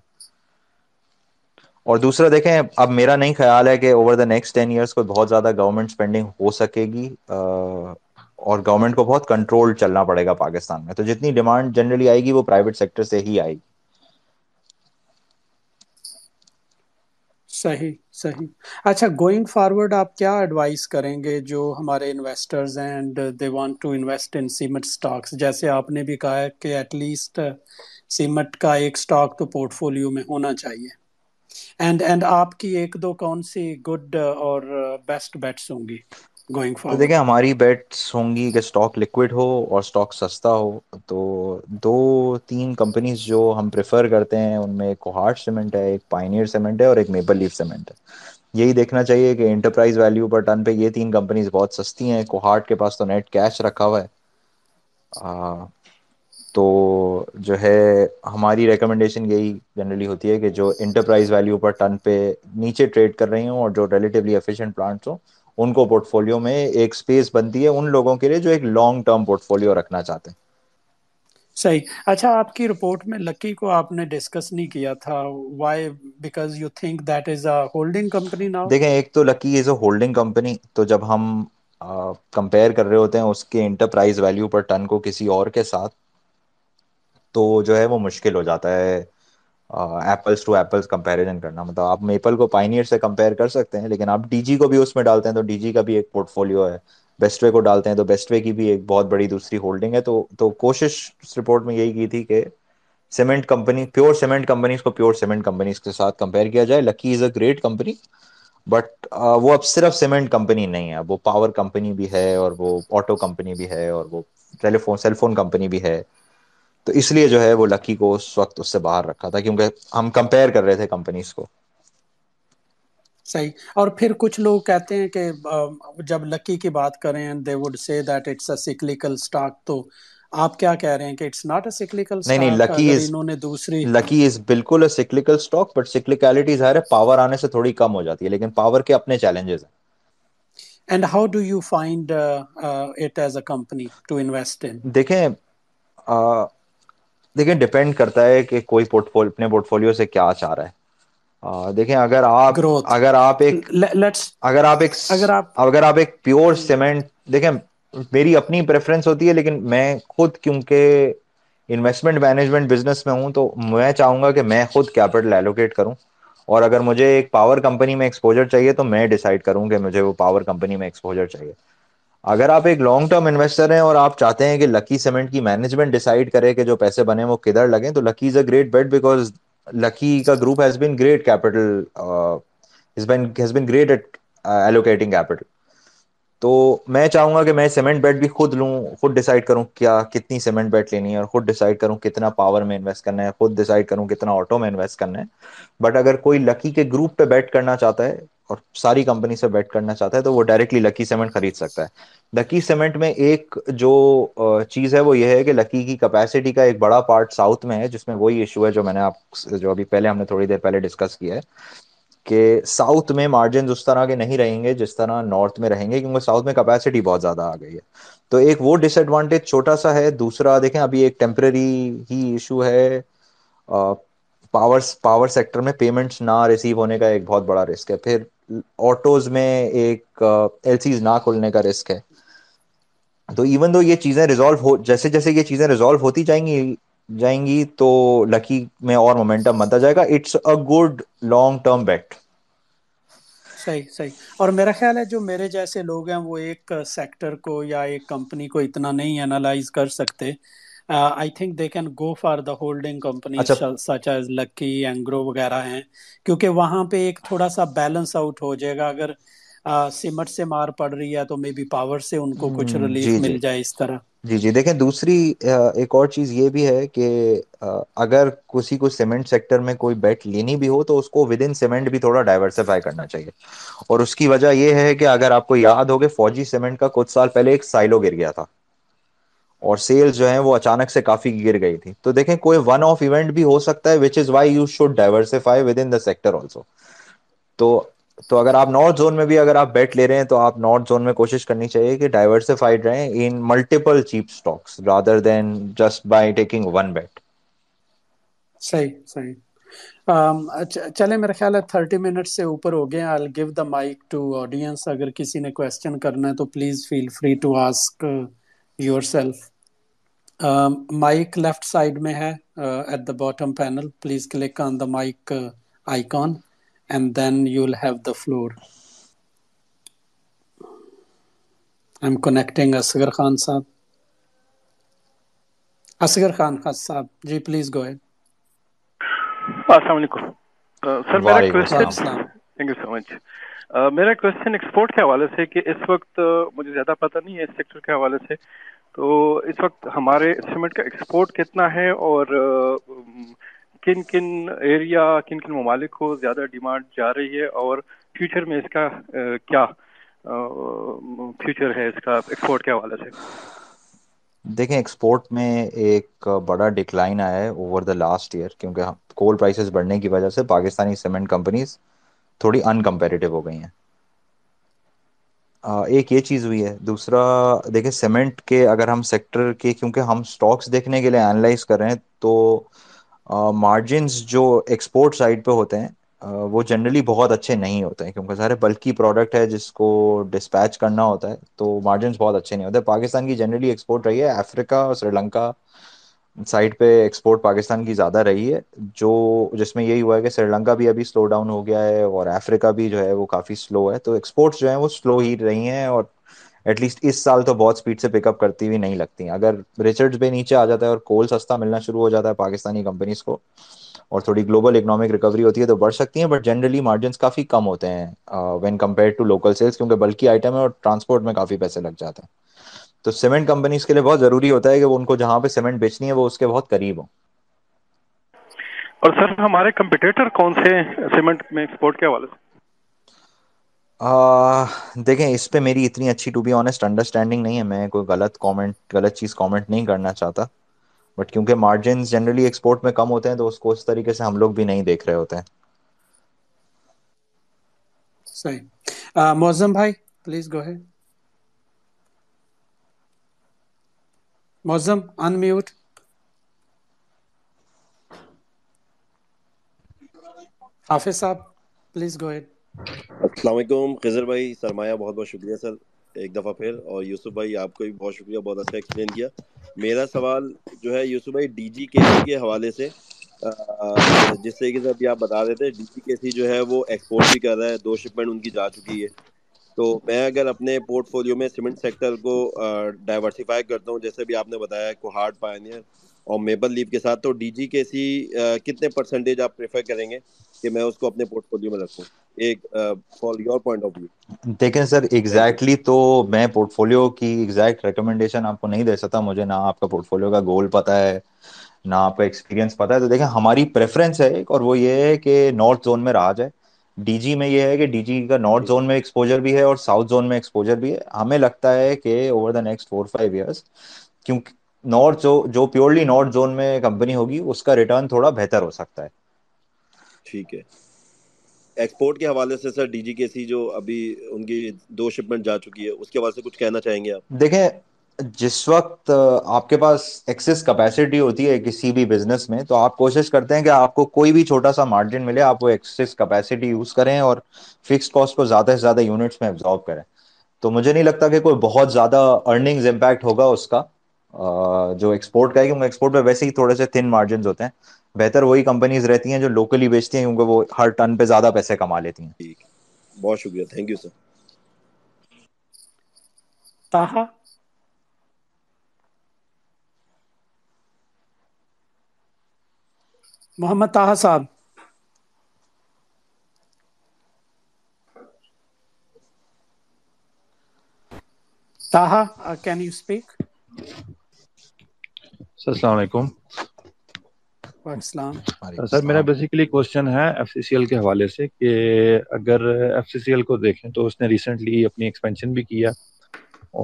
और दूसरा देखें अब मेरा नहीं ख्याल है कि over the next ten years को बहुत ज़्यादा गवर्नमेंट स्पेंडिंग हो सकेगी और गवर्नमेंट को बहुत कंट्रोल चलना पड़ेगा पाकिस्तान में तो जितनी डिमांड जनरली आएगी वो प्राइवेट सेक्टर से ही आएगी सही सही अच्छा गोइंग फॉरवर्ड आप क्या एडवाइस करेंगे जो हमारे investors and they want to invest in cement stocks जैसे आपने भी कहा है कि एटलीस्ट सीमेंट का एक स्टॉक तो पोर्टफोलियो में होना चाहिए एंड एंड आपकी एक दो कौन सी गुड और बेस्ट बेट्स होंगी गोइंग फॉरवर्ड देखिए हमारी बेट्स होंगी कि स्टॉक लिक्विड हो और स्टॉक सस्ता हो तो दो तीन कंपनीज जो हम प्रेफर करते हैं उनमें एक कोहार्ट सीमेंट है एक पाइनियर सीमेंट है और एक मेपल लीफ सीमेंट है यही देखना चाहिए कि एंटरप्राइज वैल्यू पर टन पे ये तीन कंपनीज बहुत सस्ती हैं कोहार्ट के पास तो नेट कैश रखा हुआ है आ, तो जो है हमारी रिकमेंडेशन यही जनरली होती है कि जो इंटरप्राइज वैल्यू पर टन पे नीचे ट्रेड कर रही हूँ और जो रिलेटिवली एफिशिएंट प्लांट्स हो उनको पोर्टफोलियो में एक स्पेस बनती है उन लोगों के लिए जो एक लॉन्ग टर्म पोर्टफोलियो रखना चाहते हैं सही अच्छा आपकी रिपोर्ट में लकी को आपने डिस्कस नहीं किया था why because you think that is a holding company now देखें एक तो Lucky is a holding company तो जब हम कंपेयर uh, कर रहे होते हैं उसके इंटरप्राइज वैल्यू पर टन को किसी और के साथ तो जो है वो मुश्किल हो जाता है एप्पल्स टू एप्पल्स कंपैरिजन करना मतलब आप मेपल को पाइनियर से कंपेयर कर सकते हैं लेकिन आप डीजी को भी उसमें डालते हैं तो डीजी का भी एक पोर्टफोलियो है बेस्टवे को डालते हैं तो बेस्टवे की भी एक बहुत बड़ी दूसरी होल्डिंग है तो तो कोशिश रिपोर्ट में यही की थी कि cement company pure cement companies को प्योर सीमेंट कंपनीज के साथ कंपेयर किया जाए Lucky is a great company but वो अब सिर्फ सीमेंट कंपनी नहीं है वो पावर कंपनी भी है और वो ऑटो कंपनी भी है और वो टेलीफोन सेलफोन कंपनी भी है तो इसलिए जो है वो लकी को उस वक्त उससे बाहर रखा था क्योंकि हम कंपेयर कर रहे थे कंपनीज को सही और फिर कुछ लोग कहते हैं कि जब लकी की बात करें they would say that it's a cyclical stock तो आप क्या कह रहे हैं कि इट्स नॉट अ साइक्लिकल नहीं नहीं लकी इज इन्होंने दूसरी लकी इज बिल्कुल a cyclical stock but cyclicality जाहिर है पावर आने से थोड़ी कम हो जाती है लेकिन पावर के अपने चैलेंजेस हैं and how do you find it as a company to invest in देखें uh, देखिए डिपेंड करता है कि कोई पोर्टफोलियो अपने पोर्टफोलियो से क्या चाह रहा है देखें अगर आप Growth. अगर आप एक लेट्स अगर आप एक अगर आप अगर आप एक प्योर सीमेंट देखें मेरी अपनी प्रेफरेंस होती है लेकिन मैं खुद क्योंकि इन्वेस्टमेंट मैनेजमेंट बिजनेस में हूं तो मैं चाहूंगा कि मैं खुद कैपिटल एलोकेट करूं और अगर मुझे एक पावर कंपनी में एक्सपोजर चाहिए तो मैं डिसाइड करूं कि मुझे वो पावर कंपनी में एक्सपोजर चाहिए अगर आप एक लॉन्ग टर्म इन्वेस्टर हैं और आप चाहते हैं कि लकी सीमेंट की मैनेजमेंट डिसाइड करे कि जो पैसे बने वो किधर लगे तो Lucky is a great bet because Lucky का group has been great capital has been great at allocating capital तो मैं चाहूंगा कि मैं सीमेंट बेट भी खुद लूँ खुद डिसाइड करूँ क्या कितनी सीमेंट बेट लेनी है और खुद डिसाइड करूँ कितना पावर में इन्वेस्ट करना है खुद डिसाइड करूँ कितना ऑटो में इन्वेस्ट करना है बट अगर कोई लकी के ग्रुप पे बैट करना चाहता है और सारी कंपनी से बेट करना चाहता है तो वो डायरेक्टली लकी सीमेंट खरीद सकता है लकी सीमेंट में एक जो चीज़ है वो ये है कि लकी की कैपेसिटी का एक बड़ा पार्ट साउथ में है जिसमें वही इशू है जो मैंने आप जो अभी पहले हमने थोड़ी देर पहले डिस्कस किया है कि साउथ में मार्जिन उस तरह के नहीं रहेंगे जिस तरह नॉर्थ में रहेंगे क्योंकि साउथ में कैपेसिटी बहुत ज़्यादा आ गई है तो एक वो डिसएडवांटेज छोटा सा है दूसरा देखें अभी एक टेम्प्रेरी ही इशू है पावर पावर सेक्टर में पेमेंट्स ना रिसीव होने का एक बहुत बड़ा रिस्क है फिर ऑटोज में एक एल uh, ना खुलने का रिस्क है तो इवन दो ये चीजें रिजॉल्व हो जैसे जैसे ये चीजें रिजॉल्व होती जाएंगी जाएंगी तो लकी में और मोमेंटम बनता जाएगा it's a good long term bet सही सही और मेरा ख्याल है जो मेरे जैसे लोग हैं वो एक सेक्टर को या एक कंपनी को इतना नहीं एनालाइज कर सकते I think they can go for the holding company companies अच्छा, such as Lucky, Angro वगैरह हैं क्योंकि वहां पे एक थोड़ा सा बैलेंस आउट हो जाएगा अगर uh, सिमट से मार पड़ रही है तो मे बी पावर से उनको कुछ रिलीफ hmm, मिल जाए इस तरह जी जी देखें दूसरी uh, एक और चीज ये भी है कि uh, अगर किसी को सीमेंट सेक्टर में कोई बेट लेनी भी हो तो उसको विद इन सीमेंट भी थोड़ा डाइवर्सिफाई करना चाहिए और उसकी वजह यह है कि अगर आपको याद हो कि फौजी सीमेंट का कुछ साल पहले एक साइलो गिर गया था और सेल्स जो है वो अचानक से काफी गिर गई थी तो देखें कोई वन ऑफ इवेंट भी हो सकता है which is why you should diversify within the sector also तो तो अगर आप नॉर्थ जोन में भी अगर आप बेट ले रहे हैं तो आप नॉर्थ जोन में कोशिश करनी चाहिए कि डाइवर्सिफाइड रहें in multiple cheap stocks rather than just by taking one bet सही सही um, चले मेरा ख्याल है थर्टी मिनट से ऊपर हो गए I give the mic to audience अगर किसी ने क्वेश्चन करना है तो please feel free to ask yourself. Um, mic left side में है uh, at the bottom panel. Please click on the mic uh, icon and then you'll have the floor. I'm connecting Asghar Khan Saab. Asghar Khan Saab, ji please go ahead. Assalamualaikum. Uh, sir, मेरा question. Thank you so much. मेरा क्वेश्चन एक्सपोर्ट के हवाले से कि इस वक्त मुझे ज़्यादा पता नहीं है इस सेक्टर के हवाले से तो इस वक्त हमारे सीमेंट का एक्सपोर्ट कितना है और किन किन एरिया किन किन ममालिक को ज़्यादा डिमांड जा रही है और फ्यूचर में इसका क्या फ्यूचर है इसका एक्सपोर्ट के हवाले से देखें एक्सपोर्ट में एक बड़ा डिक्लाइन आया है ओवर द लास्ट ईयर क्योंकि कोल प्राइसेस बढ़ने की वजह से पाकिस्तानी सीमेंट कंपनीज़ थोड़ी अनकम्पेरेटिव हो गई हैं एक ये चीज़ हुई है दूसरा देखिए सीमेंट के अगर हम सेक्टर के क्योंकि हम स्टॉक्स देखने के लिए एनालाइज कर रहे हैं तो मार्जिन जो एक्सपोर्ट साइड पे होते हैं आ, वो जनरली बहुत अच्छे नहीं होते हैं क्योंकि सारे बल्कि प्रोडक्ट है जिसको डिस्पैच करना होता है तो मार्जिन बहुत अच्छे नहीं होते पाकिस्तान की जनरली एक्सपोर्ट रही है अफ्रीका और श्रीलंका साइड पे एक्सपोर्ट पाकिस्तान की ज़्यादा रही है जो जिसमें यही हुआ है कि श्रीलंका भी अभी स्लो डाउन हो गया है और अफ्रीका भी जो है वो काफ़ी स्लो है तो एक्सपोर्ट्स जो है वो स्लो ही रही हैं और एटलीस्ट इस साल तो बहुत स्पीड से पिकअप करती हुई नहीं लगती अगर रिचर्ड्स भी नीचे आ जाता है और कोल सस्ता मिलना शुरू हो जाता है पाकिस्तानी कंपनीज को और थोड़ी ग्लोबल इकोनॉमिक रिकवरी होती है तो बढ़ सकती है बट जनरली मार्जिन काफ़ी कम होते हैं when compare to local sales क्योंकि बल्कि आइटम है और ट्रांसपोर्ट में काफ़ी पैसे लग जाते हैं तो सीमेंट कंपनीज के लिए बहुत जरूरी होता है कि वो उनको जहां पे सीमेंट बेचनी है वो उसके बहुत करीब हो और सर हमारे कंपटीटर कौन से सीमेंट में एक्सपोर्ट के हवाले से देखें इस पे मेरी इतनी अच्छी टू बी ऑनेस्ट अंडरस्टैंडिंग नहीं है मैं कोई गलत कमेंट गलत चीज़ कमेंट नहीं करना चाहता बट क्योंकि मार्जिन जनरली एक्सपोर्ट में कम होते हैं तो उसको उस तरीके से हम लोग भी नहीं देख रहे होते हैं सही मोजम भाई please go ahead Muazzam unmute Hafiz साहब प्लीज गो हेड अस्सलाम वालेकुम खिजर भाई सरमाया बहुत बहुत शुक्रिया सर एक दफ़ा फिर और यूसुफ भाई आपको भी बहुत शुक्रिया बहुत अच्छा एक्सप्लेन किया मेरा सवाल जो है यूसुफ भाई डी जी केसी के हवाले से जिस तरीके से अभी आप बता रहे थे डी जी केसी जो है वो एक्सपोर्ट भी कर रहा है दो शिपमेंट उनकी जा चुकी है तो मैं अगर अपने पोर्टफोलियो में सीमेंट सेक्टर को डाइवर्सिफाई करता हूँ जैसे भी आपने बताया कोहार्ड पायनियर और मेबल लीव के साथ तो डी के सी कितने परसेंटेज आप प्रेफर करेंगे कि मैं उसको अपने पोर्टफोलियो में रखूँ एक for your point of view देखें सर एग्जैक्टली exactly तो मैं पोर्टफोलियो की एग्जैक्ट रिकमेंडेशन आपको नहीं दे सकता मुझे ना आपका पोर्टफोलियो का गोल पता है ना आपका एक्सपीरियंस पता है तो देखें हमारी प्रेफरेंस है एक और वो ये है कि नॉर्थ जोन में रहा जाए डीजी में ये है कि डीजी का नॉर्थ जोन में एक्सपोजर भी है और साउथ जोन में एक्सपोजर भी है हमें लगता है कि over the next four five years क्योंकि नॉर्थ जो जो प्योरली नॉर्थ जोन में कंपनी होगी उसका रिटर्न थोड़ा बेहतर हो सकता है ठीक है एक्सपोर्ट के हवाले से सर डीजीकेसी जो अभी उनकी दो शिपमेंट जा चुकी है उसके हवाले से कुछ कहना चाहेंगे आप देखें जिस वक्त आपके पास एक्सेस कैपेसिटी होती है किसी भी बिजनेस में तो आप कोशिश करते हैं कि आपको कोई भी छोटा सा मार्जिन मिले आप वो एक्सेस कैपेसिटी यूज करें और फिक्स कॉस्ट को ज्यादा से ज्यादा यूनिट्स में एब्जॉर्व करें तो मुझे नहीं लगता कि कोई बहुत ज्यादा अर्निंग्स इम्पैक्ट होगा उसका जो एक्सपोर्ट का है क्योंकि एक्सपोर्ट में वैसे ही थोड़े से थिन मार्जिन होते हैं बेहतर वही कंपनीज रहती हैं जो लोकली बेचती हैं क्योंकि वो हर टन पे ज्यादा पैसे कमा लेती हैं बहुत शुक्रिया थैंक यू सर ताहा मोहम्मद ताहा साहब ताहा कैन यू स्पीक सलामकुम सर मेरा बेसिकली क्वेश्चन है एफसीसीएल के हवाले से कि अगर एफसीसीएल को देखें तो उसने रिसेंटली अपनी एक्सपेंशन भी किया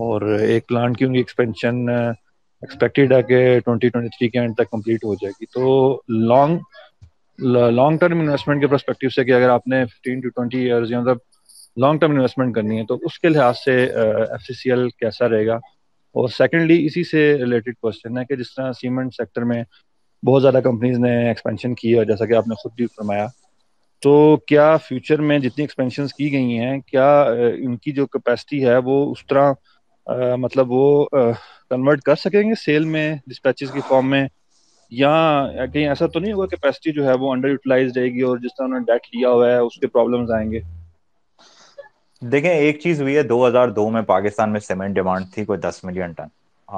और एक प्लांट की उनकी एक्सपेंशन एक्सपेक्टेड है कि 2023 के एंड तक कंप्लीट हो जाएगी तो लॉन्ग लॉन्ग टर्म इन्वेस्टमेंट के परस्पेक्टिव से कि अगर आपने 15 टू 20 इयर्स या मतलब लॉन्ग टर्म इन्वेस्टमेंट करनी है तो उसके लिहाज से एफ uh, कैसा रहेगा और सेकेंडली इसी से रिलेटेड क्वेश्चन है कि जिस तरह सीमेंट सेक्टर में बहुत ज़्यादा कंपनीज ने एक्सपेंशन की है जैसा कि आपने खुद भी फरमाया तो क्या फ्यूचर में जितनी एक्सपेंशन की गई हैं क्या इनकी जो कैपेसिटी है वो उस तरह आ, मतलब वो कन्वर्ट कर सकेंगे सेल में डिस्पैचेस की फॉर्म में या कहीं ऐसा तो नहीं होगा कैपेसिटी जो है वो अंडर यूटिलाइज रहेगी और जिस तरह उन्होंने डेट लिया हुआ है उसके प्रॉब्लम्स आएंगे देखें एक चीज हुई है 2002 में पाकिस्तान में सीमेंट डिमांड थी कोई 10 मिलियन टन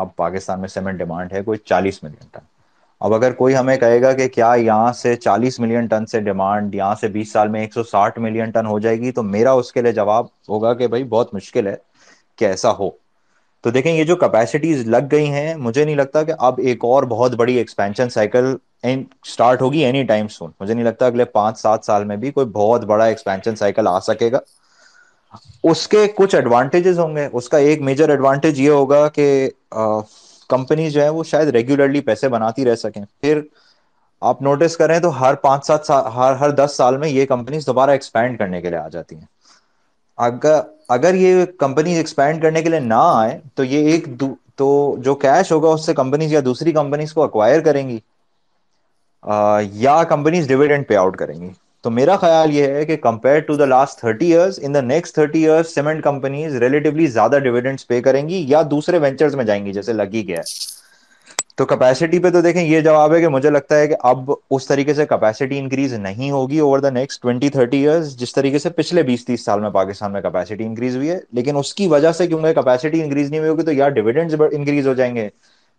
अब पाकिस्तान में सीमेंट डिमांड है कोई 40 मिलियन टन अब अगर कोई हमें कहेगा कि क्या यहाँ से 40 मिलियन टन से डिमांड यहाँ से 20 साल में 160 मिलियन टन हो जाएगी तो मेरा उसके लिए जवाब होगा कि भाई बहुत मुश्किल है कि ऐसा हो तो देखें ये जो कैपेसिटीज लग गई हैं मुझे नहीं लगता कि अब एक और बहुत बड़ी एक्सपेंशन साइकिल स्टार्ट होगी एनी टाइम सून मुझे नहीं लगता अगले पांच सात साल में भी कोई बहुत बड़ा एक्सपेंशन साइकिल आ सकेगा उसके कुछ एडवांटेजेस होंगे उसका एक मेजर एडवांटेज ये होगा कि कंपनी जो है वो शायद रेगुलरली पैसे बनाती रह सकें फिर आप नोटिस करें तो हर पांच सात साल हर हर दस साल में ये कंपनीज दोबारा एक्सपैंड करने के लिए आ जाती हैं अगर अगर ये कंपनीज एक्सपैंड करने के लिए ना आए तो ये एक तो जो कैश होगा उससे कंपनीज या दूसरी कंपनीज को अक्वायर करेंगी आ, या कंपनीज डिविडेंड पे आउट करेंगी तो मेरा ख्याल ये है कि compare to the last thirty years in the next thirty years cement companies relatively ज्यादा डिविडेंड्स पे करेंगी या दूसरे वेंचर्स में जाएंगी जैसे लगी गया है तो कैपेसिटी पे तो देखें ये जवाब है कि मुझे लगता है कि अब उस तरीके से कैपेसिटी इंक्रीज नहीं होगी over the next twenty thirty years जिस तरीके से पिछले बीस तीस साल में पाकिस्तान में कैपेसिटी इंक्रीज हुई है लेकिन उसकी वजह से क्योंकि कैपेसिटी इंक्रीज नहीं हुई होगी तो यार डिविडेंड्स इंक्रीज हो जाएंगे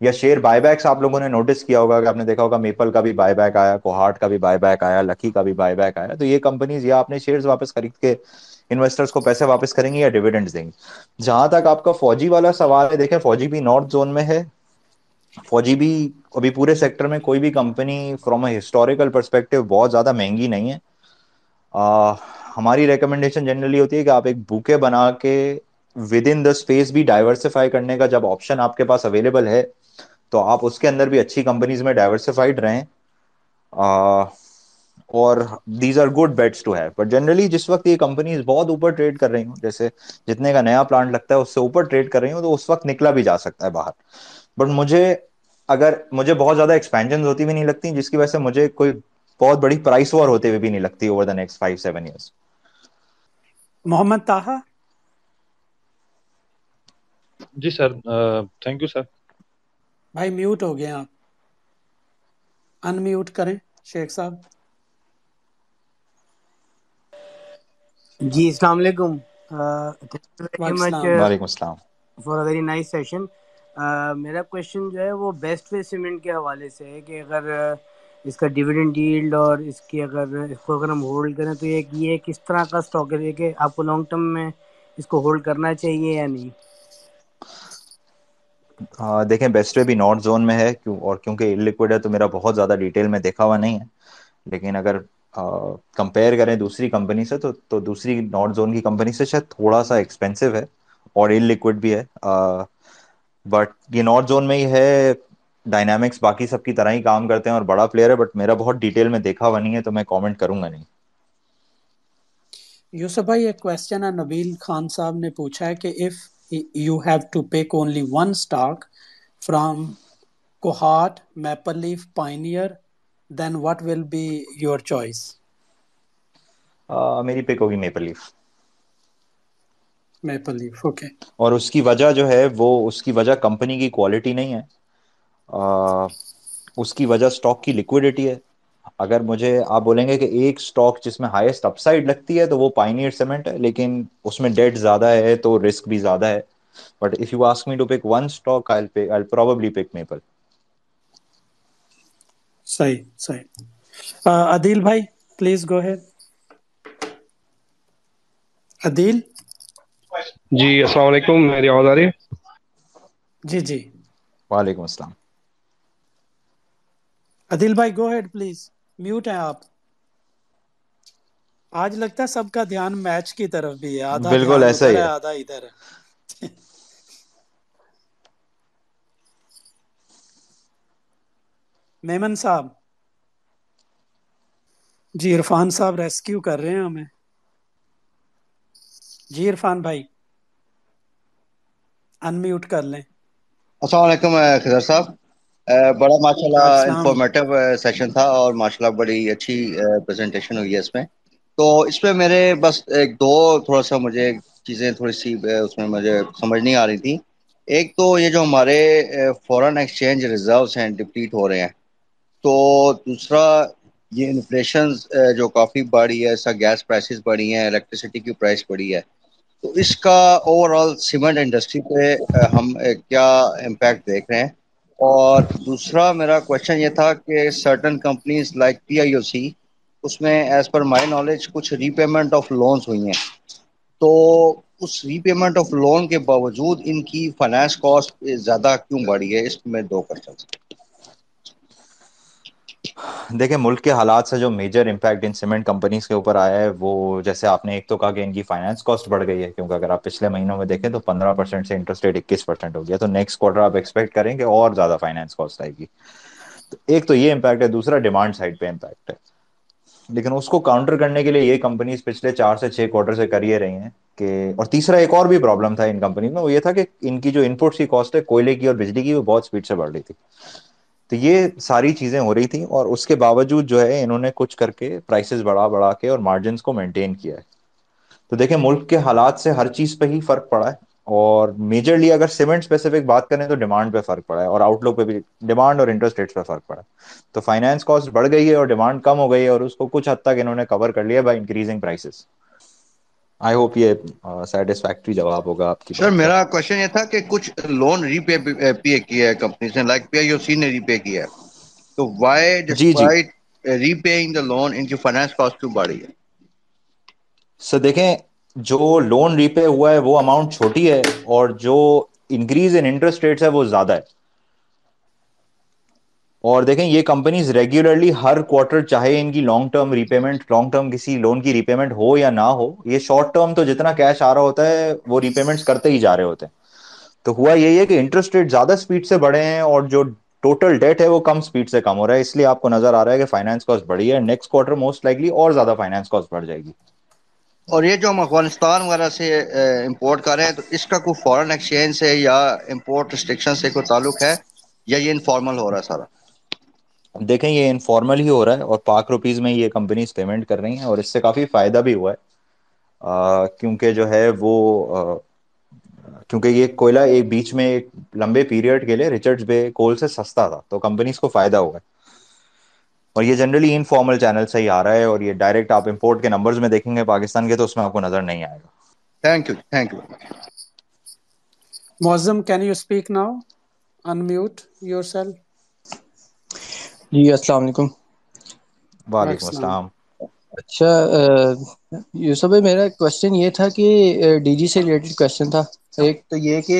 या शेयर बायबैक्स आप लोगों ने नोटिस किया होगा कि आपने देखा होगा मेपल का भी बायबैक आया कोहार्ट का भी बायबैक आया लकी का भी बायबैक आया तो ये कंपनीज या अपने शेयर्स वापस खरीद के इन्वेस्टर्स को पैसे वापस करेंगे या डिविडेंड्स देंगे जहां तक आपका फौजी वाला सवाल है देखें फौजी भी नॉर्थ जोन में है फौजी भी अभी पूरे सेक्टर में कोई भी company from a historical perspective बहुत ज़्यादा महंगी नहीं है आ, हमारी रिकमेंडेशन जनरली होती है कि आप एक बुके बना के विद इन द स्पेस भी डाइवर्सिफाई करने का जब ऑप्शन आपके पास अवेलेबल है तो आप उसके अंदर भी अच्छी कंपनीज में डाइवर्सिफाइड रहें आ, और these are good bets to have but generally जिस वक्त ये कंपनीज बहुत ऊपर ट्रेड कर रही हूँ जैसे जितने का नया प्लांट लगता है उससे ऊपर ट्रेड कर रही हूँ तो उस वक्त निकला भी जा सकता है बाहर बट मुझे अगर मुझे बहुत ज्यादा एक्सपेंशन होती भी नहीं लगती जिसकी वजह से मुझे कोई बहुत बड़ी प्राइस वॉर होते हुए भी नहीं लगती over the next five seven years Mohammad Taha ji sir thank you sir भाई म्यूट हो गए आप अनम्यूट करें शेख साहब जी अस्सलाम वालेकुम very much for a very nice session मेरा क्वेश्चन जो है वो बेस्ट वे सीमेंट के हवाले से है कि अगर इसका डिविडेंड डील्ड और इसकी अगर इसको अगर हम होल्ड करें तो ये ये किस तरह का स्टॉक है कि आपको लॉन्ग टर्म में इसको होल्ड करना चाहिए या नहीं आ, देखें बेस्ट वे भी नॉर्थ जोन में है क्यों और क्योंकि लिक्विड है तो मेरा बहुत ज़्यादा डिटेल में देखा हुआ नहीं है लेकिन अगर कंपेयर करें दूसरी कंपनी से तो तो दूसरी नॉर्थ जोन की कंपनी से शायद थोड़ा सा एक्सपेंसिव है और इलिक्विड भी है आ, बट ये नॉर्थ जोन में ही है डायनामिक्स बाकी सबकी तरह ही काम करते हैं और बड़ा प्लेयर है बट मेरा बहुत डिटेल में देखा हुआ नहीं है तो मैं कमेंट करूंगा नहीं यूसुफ भाई एक क्वेश्चन है नबील खान साहब ने पूछा है कि if you have to pick only one stock from Kohat maple leaf pioneer then what will be your choice मेरी पिक होगी maple leaf maple leaf okay और उसकी वजह जो है वो उसकी वजह कंपनी की क्वालिटी नहीं है आ, उसकी वजह स्टॉक की लिक्विडिटी है अगर मुझे आप बोलेंगे कि एक स्टॉक जिसमें हाईएस्ट अपसाइड लगती है तो वो पाइनियर सीमेंट है लेकिन उसमें डेट ज्यादा है तो रिस्क भी ज्यादा है but if you ask me to pick one stock I pick I probably pick maple सही सही आदिल भाई please go ahead Adil ji अस्सलाम वालेकुम मेरी आवाज आ रही है जी जी वालेकुम अस्सलाम अदिल भाई गो हेड प्लीज म्यूट है आप आज लगता है सबका ध्यान मैच की तरफ भी है आधा बिल्कुल ऐसा ही है आधा इधर मेमन साहब जी इरफान साहब रेस्क्यू कर रहे हैं हमें जी इरफान भाई अनम्यूट कर लें अस्सलाम खजर साहब बड़ा माशाल्लाह इंफॉर्मेटिव सेशन था और माशाल्लाह बड़ी अच्छी प्रेजेंटेशन हुई है इसमें तो इसमें मेरे बस एक दो थोड़ा सा मुझे चीज़ें थोड़ी सी उसमें मुझे समझ नहीं आ रही थी एक तो ये जो हमारे फॉरेन एक्सचेंज रिजर्व्स हैं डिप्लीट हो रहे हैं तो दूसरा ये इन्फ्लेशन जो काफ़ी बढ़ी है ऐसा गैस प्राइसेस बढ़ी हैं इलेक्ट्रिसिटी की प्राइस बढ़ी है तो इसका ओवरऑल सीमेंट इंडस्ट्री पे हम क्या इम्पैक्ट देख रहे हैं और दूसरा मेरा क्वेश्चन ये था कि सर्टन कंपनीज लाइक पी उसमें एज पर माई नॉलेज कुछ रीपेमेंट ऑफ लोन्स हुई हैं तो उस रीपेमेंट ऑफ लोन के बावजूद इनकी फाइनेंस कॉस्ट ज़्यादा क्यों बढ़ी है इसमें दो क्वेश्चन देखिए मुल्क के हालात से जो major impact in cement companies के ऊपर आया है वो जैसे आपने एक तो कहा कि इनकी फाइनेंस कॉस्ट बढ़ गई है क्योंकि अगर आप पिछले महीनों में देखें तो पंद्रह परसेंट से इंटरेस्ट रेट इक्कीस परसेंट हो गया तो नेक्स्ट क्वार्टर आप एक्सपेक्ट करेंगे और ज्यादा फाइनेंस कॉस्ट आएगी तो एक तो ये इम्पैक्ट है दूसरा डिमांड साइड पे इम्पैक्ट है लेकिन उसको काउंटर करने के लिए ये कंपनीज पिछले चार से छह क्वार्टर से कर ही रही हैं कि और तीसरा एक और भी प्रॉब्लम था इन कंपनीज में वो ये था कि इनकी जो इनपुट की कॉस्ट है कोयले की और बिजली की वो बहुत स्पीड से बढ़ रही थी तो ये सारी चीजें हो रही थी और उसके बावजूद जो है इन्होंने कुछ करके प्राइसेस बढ़ा बढ़ा के और मार्जिन को मेंटेन किया है तो देखें मुल्क के हालात से हर चीज पे ही फर्क पड़ा है और मेजरली अगर सीमेंट स्पेसिफिक बात करें तो डिमांड पे फर्क पड़ा है और आउटलुक पे भी डिमांड और इंटरेस्ट रेट्स पे फर्क पड़ा है तो फाइनेंस कॉस्ट बढ़ गई है और डिमांड कम हो गई है और उसको कुछ हद तक इन्होंने कवर कर लिया by increasing prices I hope ये सेटिस्फैक्ट्री uh, जवाब होगा आपकी सर मेरा क्वेश्चन ये था कि कुछ लोन रीपे पे किया है कंपनी से लाइक पीआईओसी ने रीपे किया है तो why despite repaying the loan इनकी फाइनेंस कॉस्ट क्यों बढ़ी है सर देखें जो लोन रीपे हुआ है वो अमाउंट छोटी है और जो इंक्रीज इन इंटरेस्ट रेट्स है वो ज्यादा है और देखें ये कंपनीज रेगुलरली हर क्वार्टर चाहे इनकी long term repayment long term किसी लोन की रीपेमेंट हो या ना हो ये शॉर्ट टर्म तो जितना कैश आ रहा होता है वो रीपेमेंट करते ही जा रहे होते हैं तो हुआ यही है कि इंटरेस्ट रेट ज्यादा स्पीड से बढ़े हैं और जो टोटल डेट है वो कम स्पीड से कम हो रहा है इसलिए आपको नजर आ रहा है कि फाइनेंस कॉस्ट बढ़ी है नेक्स्ट क्वार्टर मोस्ट लाइकली और ज्यादा फाइनेंस कॉस्ट बढ़ जाएगी और ये जो हम अफगानिस्तान वगैरह से इम्पोर्ट कर रहे हैं तो इसका कोई फॉरेन एक्सचेंज से या इम्पोर्ट रिस्ट्रिक्शन से कोई ताल्लुक है या ये इनफॉर्मल हो रहा है सारा देखें ये इनफॉर्मल ही हो रहा है और पाक रुपीज में ये कंपनीज पेमेंट कर रही हैं और इससे काफ़ी फ़ायदा भी हुआ है क्योंकि जो है वो क्योंकि ये कोयला एक बीच में एक लंबे पीरियड के लिए रिचर्ड बे कोल से सस्ता था तो कंपनीज को फ़ायदा हुआ है और ये जनरली इनफॉर्मल चैनल से ही आ रहा है और ये डायरेक्ट आप इम्पोर्ट के नंबर्स में देखेंगे पाकिस्तान के तो उसमें आपको नज़र नहीं आएगा thank you thank you Muazzam, can you speak now? Unmute yourself. जी अस्सलाम वालेकुम वालेकुम अस्सलाम अच्छा यूसुफ भाई मेरा क्वेश्चन ये था कि डीजी से रिलेटेड क्वेश्चन था एक तो ये कि